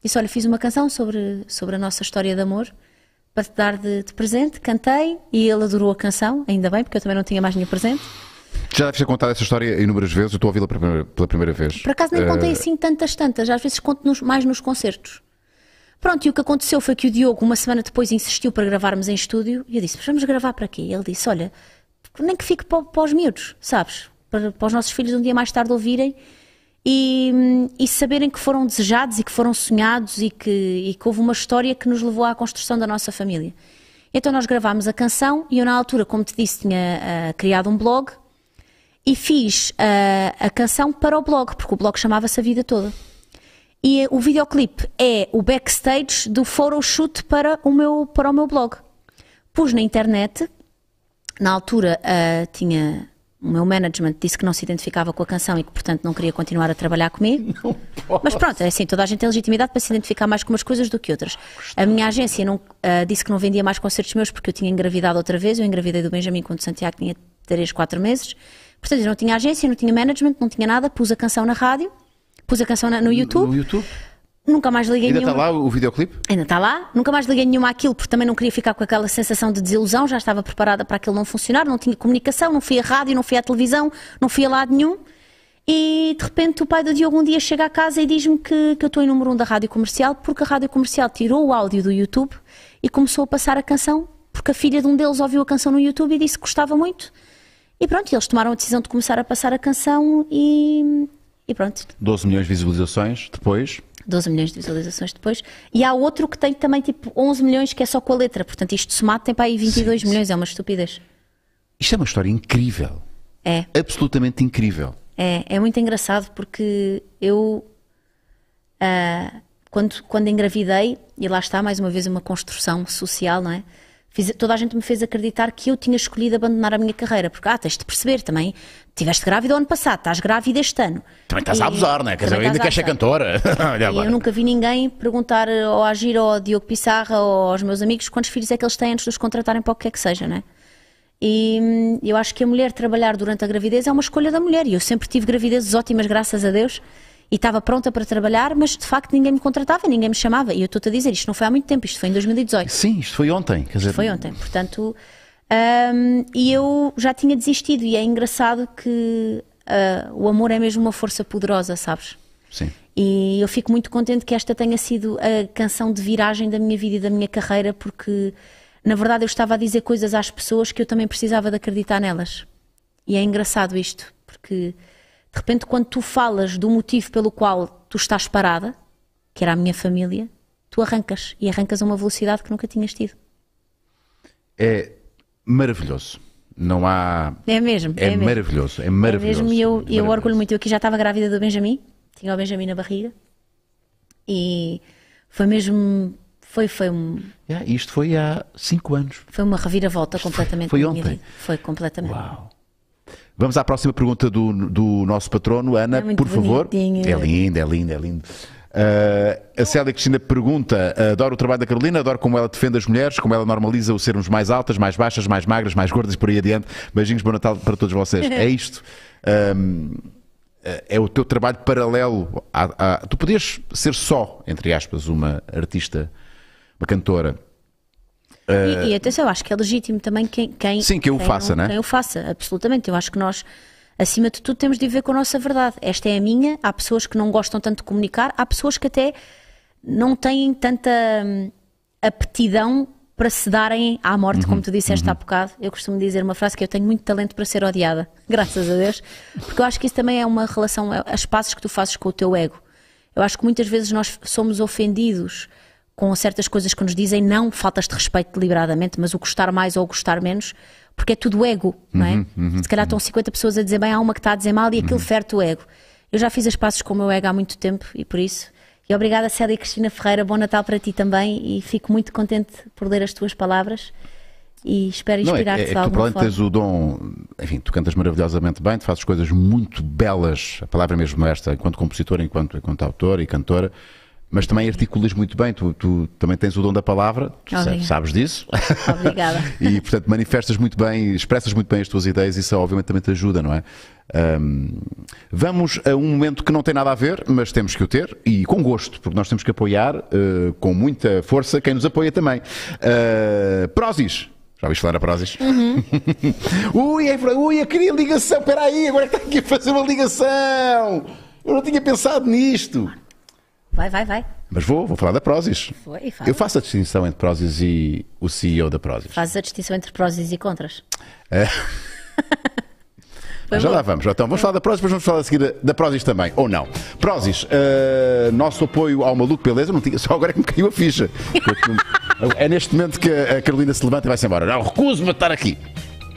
Disse: Olha, fiz uma canção sobre, sobre a nossa história de amor para te dar de, de, presente, cantei e ele adorou a canção, ainda bem, porque eu também não tinha mais nenhum presente. Já deves ter contado essa história inúmeras vezes, eu estou a ouvi-la pela, primeira, vez. Por acaso nem uh... contei eh, assim tantas, tantas, às vezes conto nos, mais nos concertos. Pronto, e o que aconteceu foi que o Diogo, uma semana depois, insistiu para gravarmos em estúdio e eu disse: Mas vamos gravar para quê? Ele disse: Olha, nem que fique para, para os miúdos, sabes? Para, para os nossos filhos um dia mais tarde ouvirem e, e, saberem que foram desejados e que foram sonhados e que, e que houve uma história que nos levou à construção da nossa família. Então nós gravámos a canção e eu na altura, como te disse, tinha uh, criado um blog e fiz uh, a canção para o blog, porque o blog chamava-se A Vida Toda. E eh, o videoclip é o backstage do photoshoot para o meu, para o meu blog. Pus na internet, na altura uh, tinha o meu management disse que não se identificava com a canção e que, portanto, não queria continuar a trabalhar comigo. Não posso. Mas pronto, é assim, toda a gente tem legitimidade para se identificar mais com umas coisas do que outras. A minha agência não, uh, disse que não vendia mais concertos meus porque eu tinha engravidado outra vez. Eu engravidei do Benjamin quando Santiago tinha 3, 4 meses. Portanto, eu não tinha agência, não tinha management, não tinha nada. Pus a canção na rádio, pus a canção na, no YouTube. No YouTube nunca mais liguei Ainda nenhuma. está lá o videoclipe? Ainda está lá. Nunca mais liguei nenhuma àquilo, porque também não queria ficar com aquela sensação de desilusão. Já estava preparada para aquilo não funcionar, não tinha comunicação, não fui à rádio, não fui à televisão, não fui a lado nenhum. E de repente o pai do Diogo um dia chega à casa e diz-me que, que eu estou em número 1 um da rádio comercial, porque a rádio comercial tirou o áudio do YouTube e começou a passar a canção, porque a filha de um deles ouviu a canção no YouTube e disse que gostava muito. E pronto, eles tomaram a decisão de começar a passar a canção e, e pronto. 12 milhões de visualizações depois. 12 milhões de visualizações depois. E há outro que tem também tipo 11 milhões que é só com a letra. Portanto, isto somado tem para aí 22 sim, milhões. Sim. É uma estupidez. Isto é uma história incrível. É. Absolutamente incrível. É, é muito engraçado porque eu. Uh, quando, quando engravidei, e lá está mais uma vez uma construção social, não é? Fiz, toda a gente me fez acreditar que eu tinha escolhido abandonar a minha carreira, porque, ah, tens de perceber também, tiveste grávida o ano passado, estás grávida este ano. Também estás e, a abusar, não é? Quer dizer, ainda queres ser cantora. e agora. Eu nunca vi ninguém perguntar ao eh, Agir ou ao Diogo Pissarra ou aos meus amigos quantos filhos é que eles têm antes de os contratarem para o que é que seja, não é? E hum, eu acho que a mulher trabalhar durante a gravidez é uma escolha da mulher. E eu sempre tive gravidezes ótimas, graças a Deus e estava pronta para trabalhar, mas de facto ninguém me contratava, ninguém me chamava. E eu estou-te a dizer, isto não foi há muito tempo, isto foi em 2018. Sim, isto foi ontem. Quer dizer... Isto foi ontem, portanto. Um, e eu já tinha desistido, e é engraçado que uh, o amor é mesmo uma força poderosa, sabes? Sim. E eu fico muito contente que esta tenha sido a canção de viragem da minha vida e da minha carreira, porque na verdade eu estava a dizer coisas às pessoas que eu também precisava de acreditar nelas. E é engraçado isto, porque de repente, quando tu falas do motivo pelo qual tu estás parada, que era a minha família, tu arrancas e arrancas a uma velocidade que nunca tinhas tido. É maravilhoso. Não há. É mesmo. É, é mesmo. maravilhoso. É maravilhoso. É mesmo, eu, maravilhoso. eu orgulho muito. Eu aqui já estava grávida do Benjamin, tinha o Benjamin na barriga e foi mesmo. Foi, foi um. Yeah, é, isto foi há cinco anos. Foi uma reviravolta isto completamente. Foi, foi ontem. Foi completamente. Uau. Vamos à próxima pergunta do, do nosso patrono. Ana, é por favor. É lindo, é lindo, é lindo. Uh, ah, a Célia Cristina pergunta: adoro o trabalho da Carolina, adoro como ela defende as mulheres, como ela normaliza o sermos mais altas, mais baixas, mais magras, mais gordas, por aí adiante. Beijinhos, bom Natal para todos vocês. é isto. Um, é o teu trabalho paralelo. a, tu podias ser só, entre aspas, uma artista, uma cantora Uh... E, eh, e, atenção, acho que é legítimo também quem, quem, Sim, que eu quem o faça, né? Quem o faça, absolutamente. Eu acho que nós, acima de tudo, temos de viver com a nossa verdade. Esta é a minha. Há pessoas que não gostam tanto de comunicar, há pessoas que até não têm tanta hum, aptidão para se darem à morte, uhum, como tu disseste uhum. há bocado. Eu costumo dizer uma frase que eu tenho muito talento para ser odiada, graças a Deus, porque eu acho que isso também é uma relação, as é, passos que tu fazes com o teu ego. Eu acho que muitas vezes nós somos ofendidos com certas coisas que nos dizem, não faltas de respeito deliberadamente, mas o gostar mais ou o gostar menos, porque é tudo ego, não é? Uhum, uhum Se calhar estão 50 uhum. pessoas a dizer bem, há uma que está a dizer mal e aquilo uhum. ferte o ego. Eu já fiz as passos com o meu ego há muito tempo e por isso. E obrigada, Célia e Cristina Ferreira. Bom Natal para ti também e fico muito contente por ler as tuas palavras e espero é inspirar-te é, é, é, Tu, para além de teres o dom, enfim, tu cantas maravilhosamente bem, tu fazes coisas muito belas, a palavra é mesmo esta, enquanto compositora, enquanto, enquanto autora e cantora mas também articulas muito bem, tu, tu, também tens o dom da palavra, tu sabes, sabes, disso. Obrigada. e, portanto, manifestas muito bem, expressas muito bem as tuas ideias, isso obviamente também te ajuda, não é? Um, vamos a um momento que não tem nada a ver, mas temos que o ter e com gosto, porque nós temos que apoiar uh, com muita força quem nos apoia também. Uh, Já ouviste falar a Prósis? Uhum. ui, é ui, eu queria ligação, espera aí, agora tenho que fazer uma ligação. Eu não tinha pensado nisto. Vai, vai, vai. Mas vou, vou falar da Prozis. Foi, fala. Eu faço a distinção entre Prozis e o CEO da Prozis. Fazes a distinção entre Prozis e contras. É. já lá vamos. Então vamos falar da Prozis, depois vamos falar a seguir da Prozis também, ou não. Prozis, uh, nosso apoio ao maluco, beleza? Não tinha, só agora é que me caiu a ficha. É neste momento que a Carolina se levanta e vai-se embora. Não, recuso-me estar aqui.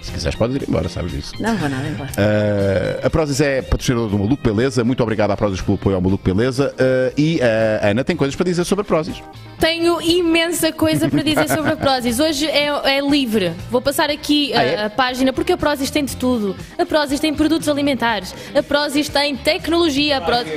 Se quiseres, podes ir embora, sabes disso. Não vou nada embora. Uh, a Prozis é patrocinadora do Maluco Beleza. Muito obrigado à Prozis pelo apoio ao Maluco Beleza. Uh, e a Ana tem coisas para dizer sobre a Prozis. Tenho imensa coisa para dizer sobre a Prozis. Hoje é, é livre. Vou passar aqui a, ah, é? a, página, porque a Prozis tem de tudo. A Prozis tem produtos alimentares. A Prozis tem tecnologia. A Prozis...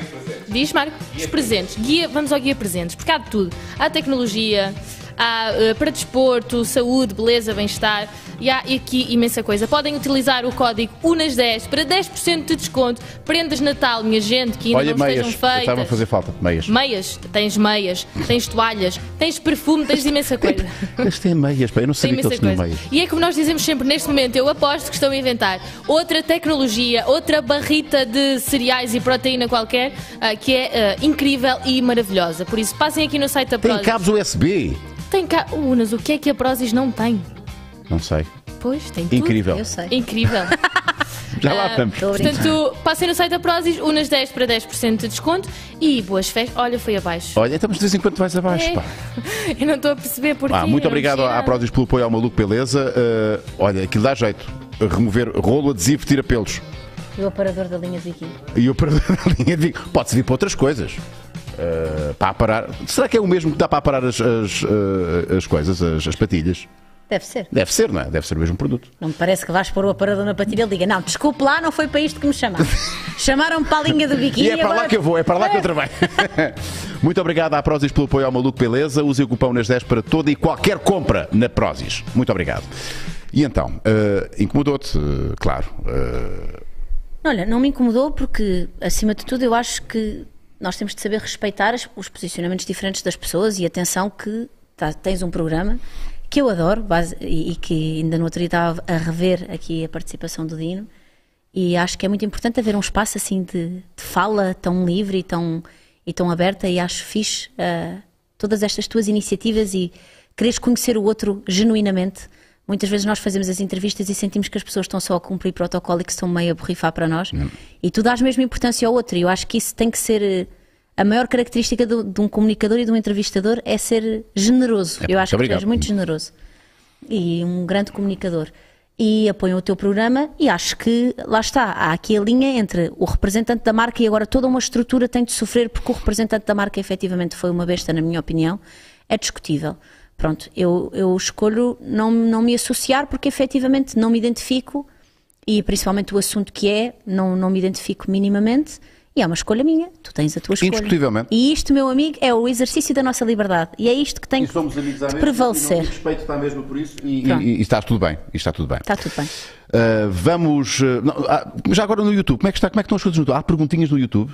Diz, Marco? Os presentes. Guia, vamos ao guia presentes, porque há de tudo. Há tecnologia há uh, ah, ah, para desporto, saúde, beleza, bem-estar e há aqui imensa coisa. Podem utilizar o código UNAS10 para 10% de desconto. Prendas Natal, minha gente, que ainda Olha, não meias. estejam feitas. Estava a fazer falta, meias. Meias, tens meias, tens toalhas, tens perfume, tens imensa é coisa. Mas tem é meias, pá, eu não sabia que eles tinham meias. E é como nós dizemos sempre neste momento, eu aposto que estão a inventar outra tecnologia, outra barrita de cereais e proteína qualquer, uh, que é uh, incrível e maravilhosa. Por isso, passem aqui no site da Prozis. Tem cabos USB. Tem cá. Unas, o que é que a Prozis não tem? Não sei. Pois, tem tudo. Incrível. Eu sei. Incrível. Já lá estamos. Ah, portanto, passei no site da Prozis, unas 10 para 10% de desconto e boas festas. Olha, foi abaixo. Olha, estamos então, de vez em quando mais abaixo, é. pá. Eu não estou a perceber porquê. Ah, muito obrigado à Prozis pelo apoio ao Maluco Beleza. Uh, olha, aquilo dá jeito. Remover rolo adesivo, tira pelos. E o aparador da linha de aqui. E o aparador da linha de aqui. Pode servir para outras coisas. Eh, para aparar. Será que é o mesmo que dá para aparar as, as, eh, as coisas, as, as patilhas? Deve ser. Deve ser, não é? Deve ser o mesmo produto. Não me parece que vais pôr o aparador na patilha ele diga, não, desculpe lá, não foi para isto que me chamaram. Chamaram-me para a linha do biquíni. E é para agora... lá que eu vou, é para lá é. que eu trabalho. Muito obrigado à Prozis pelo apoio ao Maluco Beleza. Use o cupom nas 10 para toda e qualquer compra na Prozis. Muito obrigado. E então, uh, incomodou-te, claro. Uh... Olha, não me incomodou porque, acima de tudo, eu acho que nós temos de saber respeitar os posicionamentos diferentes das pessoas e atenção que tá, tens um programa que eu adoro base, e, e, que ainda não outro a rever aqui a participação do Dino e acho que é muito importante haver um espaço assim de, de fala tão livre e tão, e tão aberta e acho fixe uh, todas estas tuas iniciativas e quereres conhecer o outro genuinamente Muitas vezes nós fazemos as entrevistas e sentimos que as pessoas estão só a cumprir protocolo e que estão meio a borrifar para nós. Não. E tu dás mesmo importância ao outro. E eu acho que isso tem que ser. Eh, a maior característica do, de um comunicador e de um entrevistador é ser generoso. É, eu acho obrigado. que tu és muito generoso. E um grande comunicador e apoiam o teu programa e acho que lá está, há aqui a linha entre o representante da marca e agora toda uma estrutura tem de sofrer porque o representante da marca efetivamente foi uma besta, na minha opinião, é discutível pronto, eu, eu escolho não, não me associar porque efetivamente não me identifico e principalmente o assunto que é, não, não me identifico minimamente e é uma escolha minha, tu tens a tua escolha. Indiscutivelmente. E isto, meu amigo, é o exercício da nossa liberdade e é isto que tem que, que prevalecer. E respeito está mesmo por isso e, e, tá. e, e, está tudo bem, e está tudo bem. Está tudo bem. Uh, vamos, uh, não, ah, já agora no YouTube, como é que está, como é que estão as coisas no YouTube? Há perguntinhas no YouTube?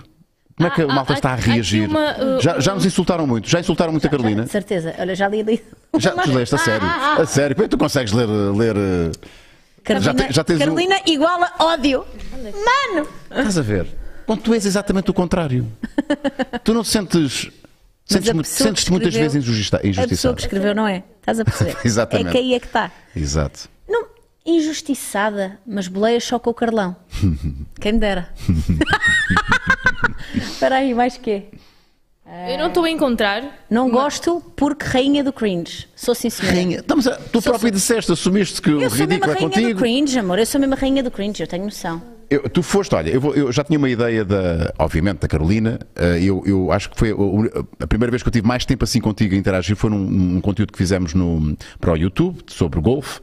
Como é que a ah, malta ah, está a reagir? Uh, já, já nos insultaram muito, já insultaram muito a Carolina. certeza, olha, já li ali. Já tu leste, a ah, sério. A sério, tu consegues ler. ler eh, Carolina, já te, já tens Carolina iguala ódio. Mano! Estás a ver? Bom, tu és exatamente o contrário. tu não sentes. Sentes-te sentes muitas vezes injustiçado. A pessoa que escreveu, não é? Estás a perceber? exatamente. É que aí é que está. Exato injustiçada, mas boleia só com o Carlão. Quem dera. Espera aí, mais quê? Eu não estou a encontrar. Não gosto porque rainha do cringe. Sou sim senhora. Rainha. Estamos então, a- eh, tu Sou próprio disseste, assumiste que o é Eu sou a é rainha do cringe, amor. Eu sou a mesma rainha do cringe, eu tenho noção. Eu- tu foste, olha, eu, vou- eu já tinha uma ideia da, obviamente, da Carolina. Eh, eu, eu acho que foi a primeira vez que eu tive mais tempo assim contigo a interagir foi num, num conteúdo que fizemos no, para o YouTube sobre golfe.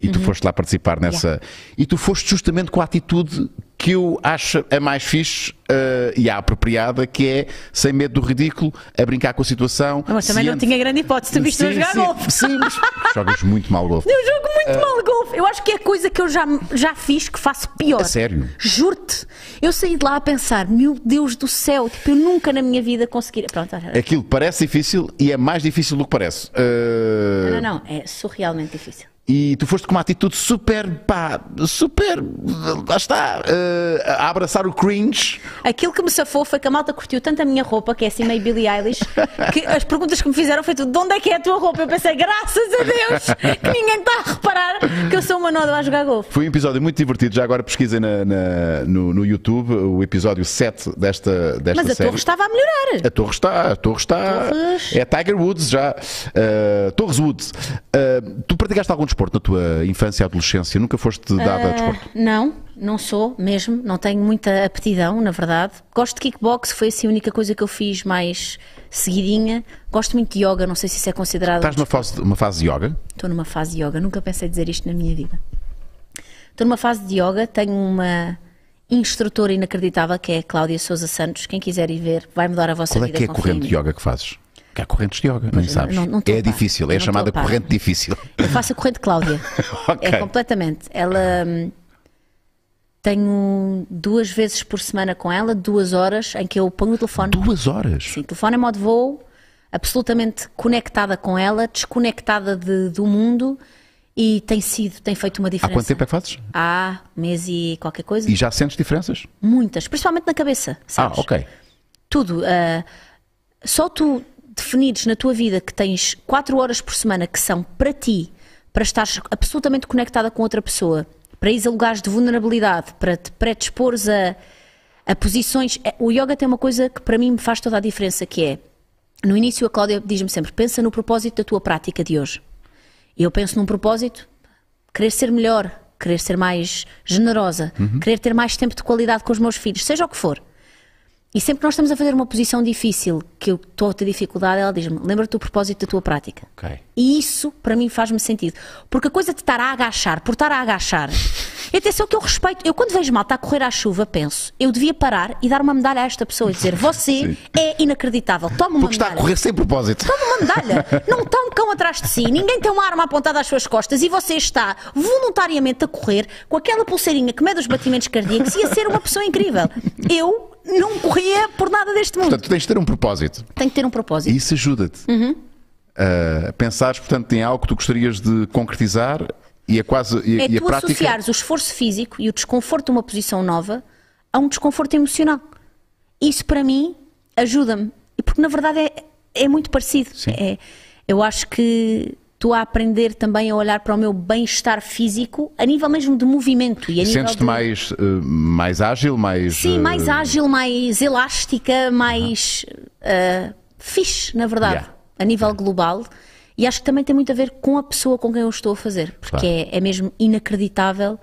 E uhum. tu foste lá participar nessa. Yeah. E tu foste justamente com a atitude que eu acho a mais fixe uh, e a apropriada, que é sem medo do ridículo, a brincar com a situação. Mas também não tinha grande hipótese, tu viste jogar sim, golfe. Sim, mas jogas muito mal golfe. Eu jogo muito uh... mal golfe. Eu acho que é a coisa que eu já, já fiz que faço pior. A sério? Juro-te. Eu saí de lá a pensar, meu Deus do céu, tipo, eu nunca na minha vida conseguiria. Pronto, Aquilo parece difícil e é mais difícil do que parece. Uh... Não, não, não. É surrealmente difícil. E tu foste com uma atitude super, pá, super, lá está, uh, a abraçar o cringe. Aquilo que me safou foi que a malta curtiu tanto a minha roupa, que é assim meio Billie Eilish, que as perguntas que me fizeram foi tudo, de onde é que é a tua roupa? Eu pensei, graças a Deus, que ninguém está que eu sou uma nódoa a jogar golfe. Foi um episódio muito divertido. Já agora pesquisem na, na, no, no YouTube o episódio 7 desta, desta Mas a torre estava a melhorar. A torre está, a torre está. Torres. É Tiger Woods já. Uh, Torres Woods. Uh, tu praticaste algum desporto na tua infância e adolescência? Nunca foste dada a eh, desporto? Não. Não sou mesmo, não tenho muita aptidão, na verdade. Gosto de kickbox, foi assim a única coisa que eu fiz mais seguidinha. Gosto muito de yoga, não sei se isso é considerado. Estás numa fase, uma fase de yoga? Estou numa fase de yoga, nunca pensei dizer isto na minha vida. Estou numa fase de yoga, tenho uma instrutora inacreditável que é a Cláudia Souza Santos. Quem quiser ir ver, vai mudar a vossa Qual é vida. Qual é que é a corrente de yoga que fazes? Que há correntes de yoga, nem sabes. Não, não é difícil, é chamada corrente difícil. Eu faço a corrente Cláudia. okay. É completamente. Ela. Hum, tenho duas vezes por semana com ela, duas horas, em que eu ponho o telefone. Duas horas? Sim, telefone em modo voo, absolutamente conectada com ela, desconectada de, do mundo e tem sido, tem feito uma diferença. Há quanto tempo é que fazes? Há mês e qualquer coisa. E já sentes diferenças? Muitas, principalmente na cabeça, ah, sabes? Ah, ok. Tudo. Uh, só tu definires na tua vida que tens quatro horas por semana que são para ti, para estar absolutamente conectada com outra pessoa para ir a lugares de vulnerabilidade, para te predispores a, a posições. É, o yoga tem uma coisa que para mim me faz toda a diferença, que é, no início a Cláudia diz-me sempre, pensa no propósito da tua prática de hoje. E eu penso num propósito, querer ser melhor, querer ser mais generosa, uhum. querer ter mais tempo de qualidade com os meus filhos, seja o que for. E sempre que nós estamos a fazer uma posição difícil, que eu estou a ter dificuldade, ela diz-me: lembra-te do propósito da tua prática. Okay. E isso, para mim, faz-me sentido. Porque a coisa de estar a agachar, por estar a agachar. E atenção que eu respeito. Eu, quando vejo malta a correr à chuva, penso: eu devia parar e dar uma medalha a esta pessoa e dizer: você Sim. é inacreditável, toma uma Porque medalha. Porque está a correr sem propósito. Toma uma medalha. Não está um cão atrás de si, ninguém tem uma arma apontada às suas costas e você está voluntariamente a correr com aquela pulseirinha que mede os batimentos cardíacos e a ser uma pessoa incrível. Eu não corria por nada deste mundo. Portanto, tens de ter um propósito. Tem que ter um propósito. E isso ajuda-te. Uhum. Uh, pensares, portanto, em algo que tu gostarias de concretizar e é quase. E, é e é tu prática... associares o esforço físico e o desconforto de uma posição nova a um desconforto emocional. Isso, para mim, ajuda-me. Porque, na verdade, é, é muito parecido. É, eu acho que estou a aprender também a olhar para o meu bem-estar físico a nível mesmo de movimento. E Sentes-te de... mais, eh, mais ágil, mais... Sim, eh, mais ágil, mais elástica, mais uh uh, fixe, na verdade, yeah. a nível yeah. global. E acho que também tem muito a ver com a pessoa com quem eu estou a fazer, porque é, é mesmo inacreditável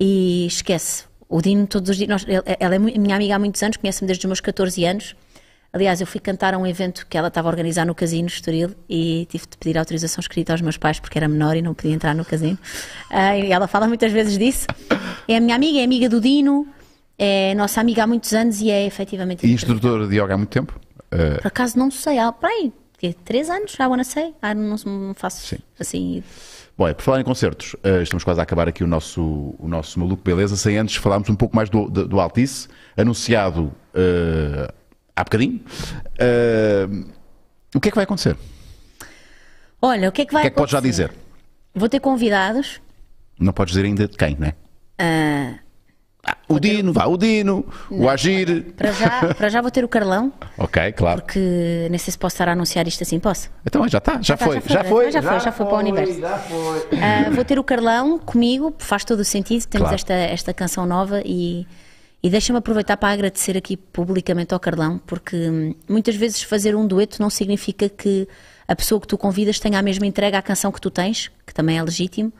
e esquece. O Dino todos os dias, nós, ela é minha amiga há muitos anos, conhece-me desde os meus 14 anos, Aliás, eu fui cantar a um evento que ela estava a organizar no casino, Estoril, e tive de pedir autorização escrita aos meus pais porque era menor e não podia entrar no casino. Uh, e ela fala muitas vezes disso. É a minha amiga, é amiga do Dino, é nossa amiga há muitos anos e é efetivamente. E instrutora de yoga há muito tempo? Uh... Por acaso não sei, há para aí, três anos, já não sei, ah, não, não faço Sim. assim. Bom, é, por falar em concertos, uh, estamos quase a acabar aqui o nosso, o nosso Maluco Beleza, sem antes falarmos um pouco mais do, do, do Altice, anunciado uh, há bocadinho. Uh, o que é que vai acontecer? Olha, o que é que vai O que é que podes já dizer? Vou ter convidados. Não podes dizer ainda de quem, não é? Ah, ah, o Dino, vá, o Dino, o Agir. para, já, para já vou ter o Carlão, Ok, claro. porque nem sei se posso estar a anunciar isto assim, posso? Então já está, tá, já, foi, já foi. Já foi, já foi para o universo. Já foi. Ah, vou ter o Carlão comigo, faz todo o sentido, temos Claro. esta, esta canção nova e e deixa-me aproveitar para agradecer aqui publicamente ao Carlão, porque hum, muitas vezes fazer um dueto não significa que a pessoa que tu convidas tenha a mesma entrega à canção que tu tens, que também é legítimo,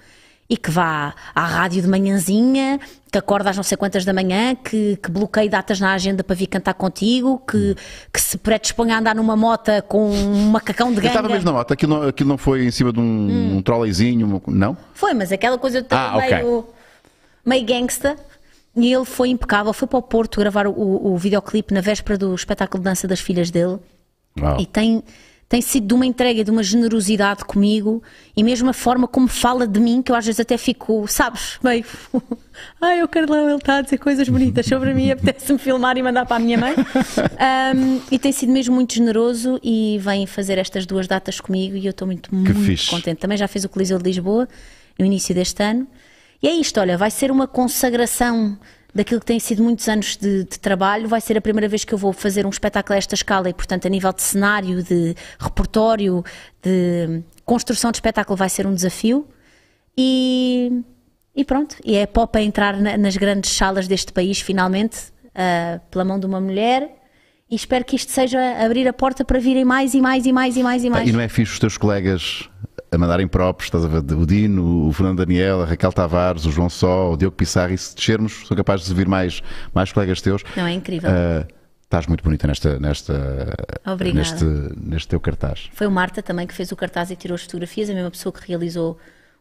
e que vá à rádio de manhãzinha, que acorda às não sei quantas da manhã, que, que bloqueie datas na agenda para vir cantar contigo, que, hum. que se predisponha a andar numa mota com um macacão de ganga. Eu estava mesmo na moto, aquilo não, aquilo não foi em cima de um, hum. Um trolleyzinho, não? Foi, mas aquela coisa de ah, meio, okay. meio gangsta. E ele foi impecável, foi para o Porto gravar o, o videoclipe na véspera do espetáculo de dança das filhas dele. Wow. E tem, tem sido de uma entrega, de uma generosidade comigo e mesmo a forma como fala de mim, que eu às vezes até fico, sabes, meio. Ai, o Carlão, ele está a dizer coisas bonitas sobre mim, apetece-me filmar e mandar para a minha mãe. Um, e tem sido mesmo muito generoso e vem fazer estas duas datas comigo e eu estou muito, muito contente. Também já fez o Coliseu de Lisboa no início deste ano. E é isto, olha, vai ser uma consagração daquilo que tem sido muitos anos de, de, trabalho. Vai ser a primeira vez que eu vou fazer um espetáculo a esta escala e, portanto, a nível de cenário, de repertório, de construção de espetáculo, vai ser um desafio. E, e pronto, e é pop a entrar na, nas grandes salas deste país, finalmente, uh, pela mão de uma mulher. E espero que isto seja abrir a porta para virem mais e mais e mais e mais e mais. E não é fixe os teus colegas a mandarem próprios, estás a ver? O Dino, o Fernando Daniel, a Raquel Tavares, o João Só, o Diogo Pissarro, e se descermos, sou capaz de vir mais, mais colegas teus. Não, é incrível. Uh, estás muito bonita nesta, nesta neste, neste teu cartaz. Foi o Marta também que fez o cartaz e tirou as fotografias, a mesma pessoa que realizou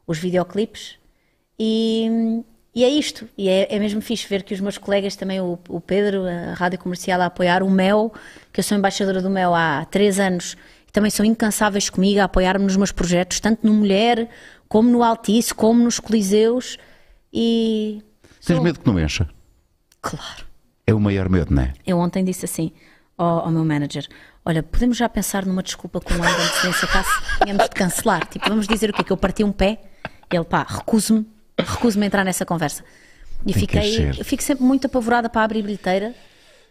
os videoclipes. E, e é isto, e é, é, mesmo fixe ver que os meus colegas também, o, o, Pedro, a Rádio Comercial a apoiar, o Mel, que eu sou embaixadora do Mel há três anos também são incansáveis comigo a apoiar-me nos meus projetos, tanto no Mulher, como no Altice, como nos Coliseus. E. Tens sou... medo que não encha? Claro. É o maior medo, não é? Eu ontem disse assim ao, ao meu manager: Olha, podemos já pensar numa desculpa com a antecedência caso tenhamos de cancelar. Tipo, vamos dizer o quê? Que eu parti um pé? Ele, pá, recuso-me, recuso-me a entrar nessa conversa. E Tem fiquei, eu fico sempre muito apavorada para abrir bilheteira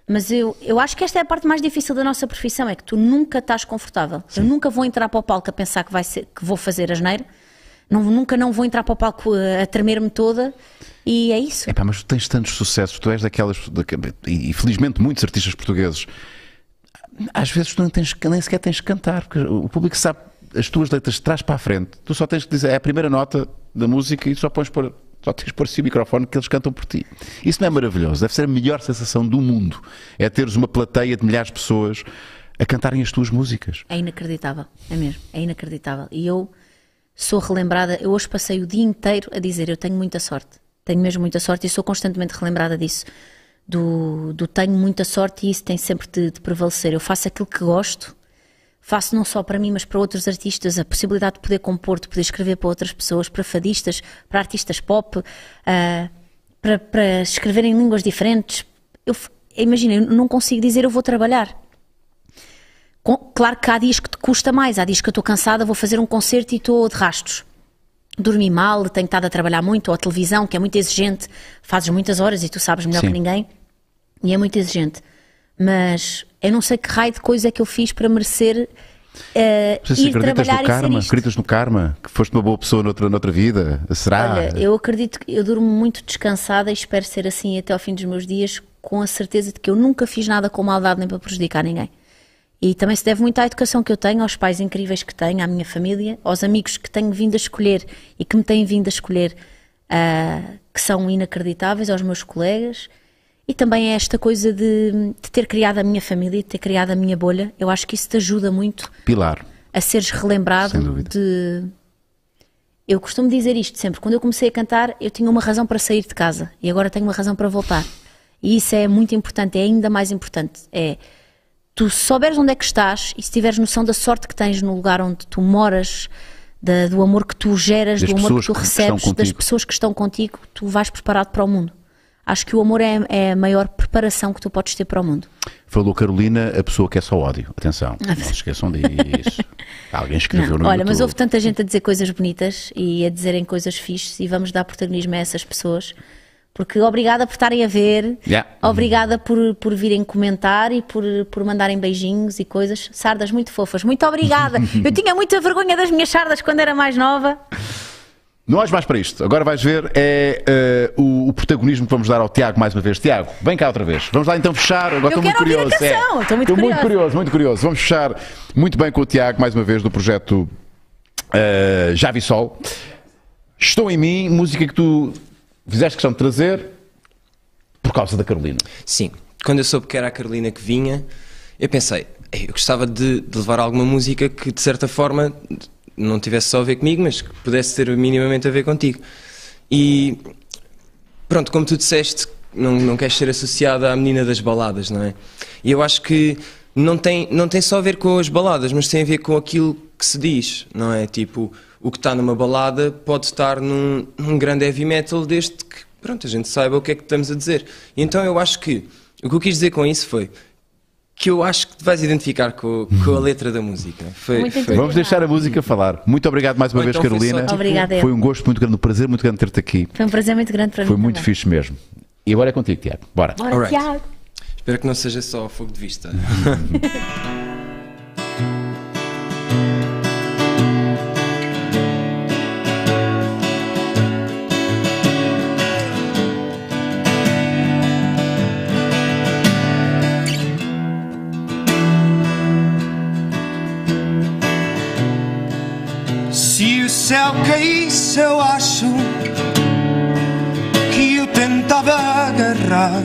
mas eu, eu acho que esta é a parte mais difícil da nossa profissão, é que tu nunca estás confortável. Sim. Eu nunca vou entrar para o palco a pensar que, vai ser, que vou fazer asneira. Não, nunca não vou entrar para o palco eh, a tremer-me toda e é isso. Epá, mas tu tens tantos sucessos, tu és daquelas, e felizmente muitos artistas portugueses, às vezes tu não tens, nem sequer tens que cantar, porque o público sabe as tuas letras de trás para a frente, tu só tens que dizer, é a primeira nota da música e só pões por só tens por pôr assim o microfone que eles cantam por ti. Isso não é maravilhoso? Deve ser a melhor sensação do mundo. É teres uma plateia de milhares de pessoas a cantarem as tuas músicas. É inacreditável, é mesmo, é inacreditável. E eu sou relembrada, eu hoje passei o dia inteiro a dizer, eu tenho muita sorte, tenho mesmo muita sorte e sou constantemente relembrada disso, do, do tenho muita sorte e isso tem sempre de, de prevalecer. Eu faço aquilo que gosto, faço não só para mim, mas para outros artistas, a possibilidade de poder compor, de poder escrever para outras pessoas, para fadistas, para artistas pop, uh, para, para escrever em línguas diferentes. Eu, imagina, eu não consigo dizer eu vou trabalhar. Com, claro que há dias que te custa mais, há dias que eu estou cansada, vou fazer um concerto e estou de rastos. Dormi mal, tenho estado a trabalhar muito, ou a televisão, que é muito exigente, fazes muitas horas e tu sabes melhor Sim. que ninguém, e é muito exigente. Mas eu não sei que raio de coisa é que eu fiz para merecer Uh, Mas, assim, acreditas no karma? Acreditas no karma? Que foste uma boa pessoa noutra, noutra vida? Será? Olha, eu acredito que eu durmo muito descansada e espero ser assim até ao fim dos meus dias, com a certeza de que eu nunca fiz nada com maldade nem para prejudicar ninguém. E também se deve muito à educação que eu tenho, aos pais incríveis que tenho, à minha família, aos amigos que tenho vindo a escolher e que me têm vindo a escolher, uh, que são inacreditáveis, aos meus colegas. E também é esta coisa de, de ter criado a minha família, de ter criado a minha bolha. Eu acho que isso te ajuda muito. Pilar. A seres relembrado de. Eu costumo dizer isto sempre. Quando eu comecei a cantar, eu tinha uma razão para sair de casa e agora tenho uma razão para voltar. E isso é muito importante, é ainda mais importante. É tu souberes onde é que estás e se tiveres noção da sorte que tens no lugar onde tu moras, da, do amor que tu geras, das do amor que tu que recebes, das pessoas que estão contigo, tu vais preparado para o mundo. Acho que o amor é, é, a maior preparação que tu podes ter para o mundo. Falou Carolina, a pessoa que é só ódio. Atenção, ah, não se esqueçam disso. Alguém escreveu não, no Olha, YouTube. mas houve tanta gente a dizer coisas bonitas e a dizerem coisas fixes e vamos dar protagonismo a essas pessoas. Porque obrigada por estarem a ver, yeah. obrigada por, por virem comentar e por, por mandarem beijinhos e coisas. Sardas muito fofas, muito obrigada. Eu tinha muita vergonha das minhas sardas quando era mais nova. Não olhes mais para isto. Agora vais ver é uh, o, o, protagonismo que vamos dar ao Tiago mais uma vez. Tiago, vem cá outra vez. Vamos lá então fechar. Agora estou muito curioso. É. Estou muito, muito, curioso, muito curioso. Vamos fechar muito bem com o Tiago mais uma vez do projeto uh, Já Vi Sol. Estou em mim, música que tu fizeste questão de trazer por causa da Carolina. Sim. Quando eu soube que era a Carolina que vinha, eu pensei, eu gostava de, de levar alguma música que de certa forma não tivesse só a ver comigo, mas que pudesse ter minimamente a ver contigo. E pronto, como tu disseste, não, não queres ser associada à menina das baladas, não é? E eu acho que não tem, não tem só a ver com as baladas, mas tem a ver com aquilo que se diz, não é? Tipo, o que está numa balada pode estar num, num grande heavy metal, desde que, pronto, a gente saiba o que é que estamos a dizer. E então eu acho que, o que eu quis dizer com isso foi, que eu acho que te vais identificar com, com a letra da música. Foi, foi. Vamos deixar a música uhum. falar. Muito obrigado mais uma vez, então Carolina. Foi, tipo, Obrigada, foi um gosto muito grande, um prazer muito grande ter-te aqui. Foi um prazer muito grande para foi mim. Foi muito também. fixe mesmo. E agora é contigo, Tiago. Bora. Bora Tiago. Espero que não seja só fogo de vista. céu se eu acho que eu tentava agarrar.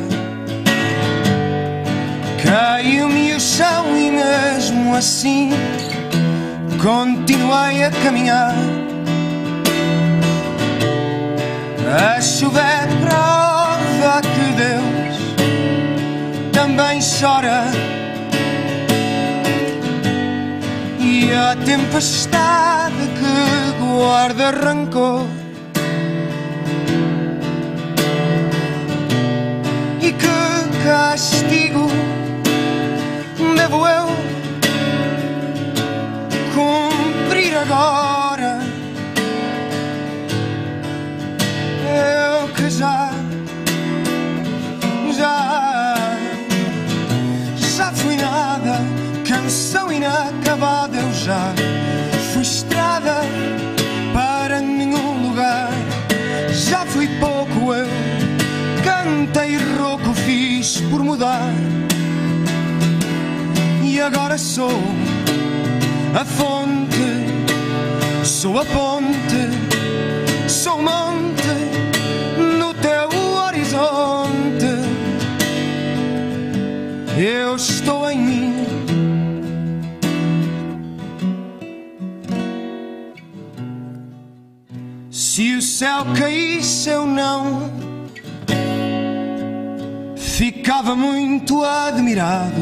Caiu-me o chão e mesmo assim continuei a caminhar. A chuva é prova que Deus também chora. E a tempestade que guarda rancor. E que castigo devo eu cumprir agora? Eu que já, já, já fui nada, canção inacabada eu já já fui pouco eu. Cantei rouco, fiz por mudar. E agora sou a fonte, sou a ponte, sou o monte no teu horizonte. Eu estou em céu caísse eu não ficava muito admirado.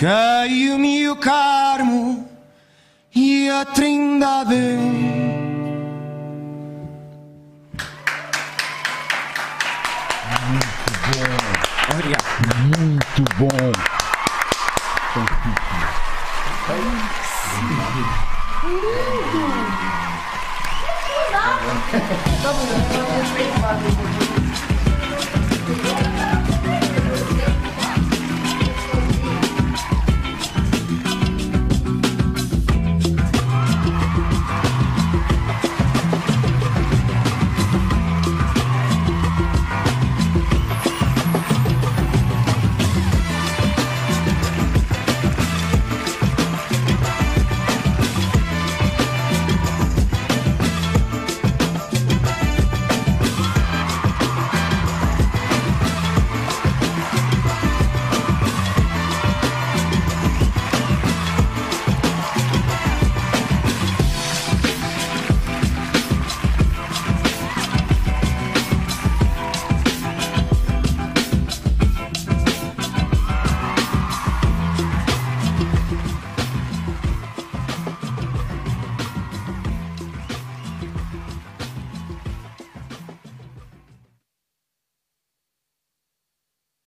Caiu-me o Carmo e a Trindade. Muito bom. Obrigado. Muito bom. 多分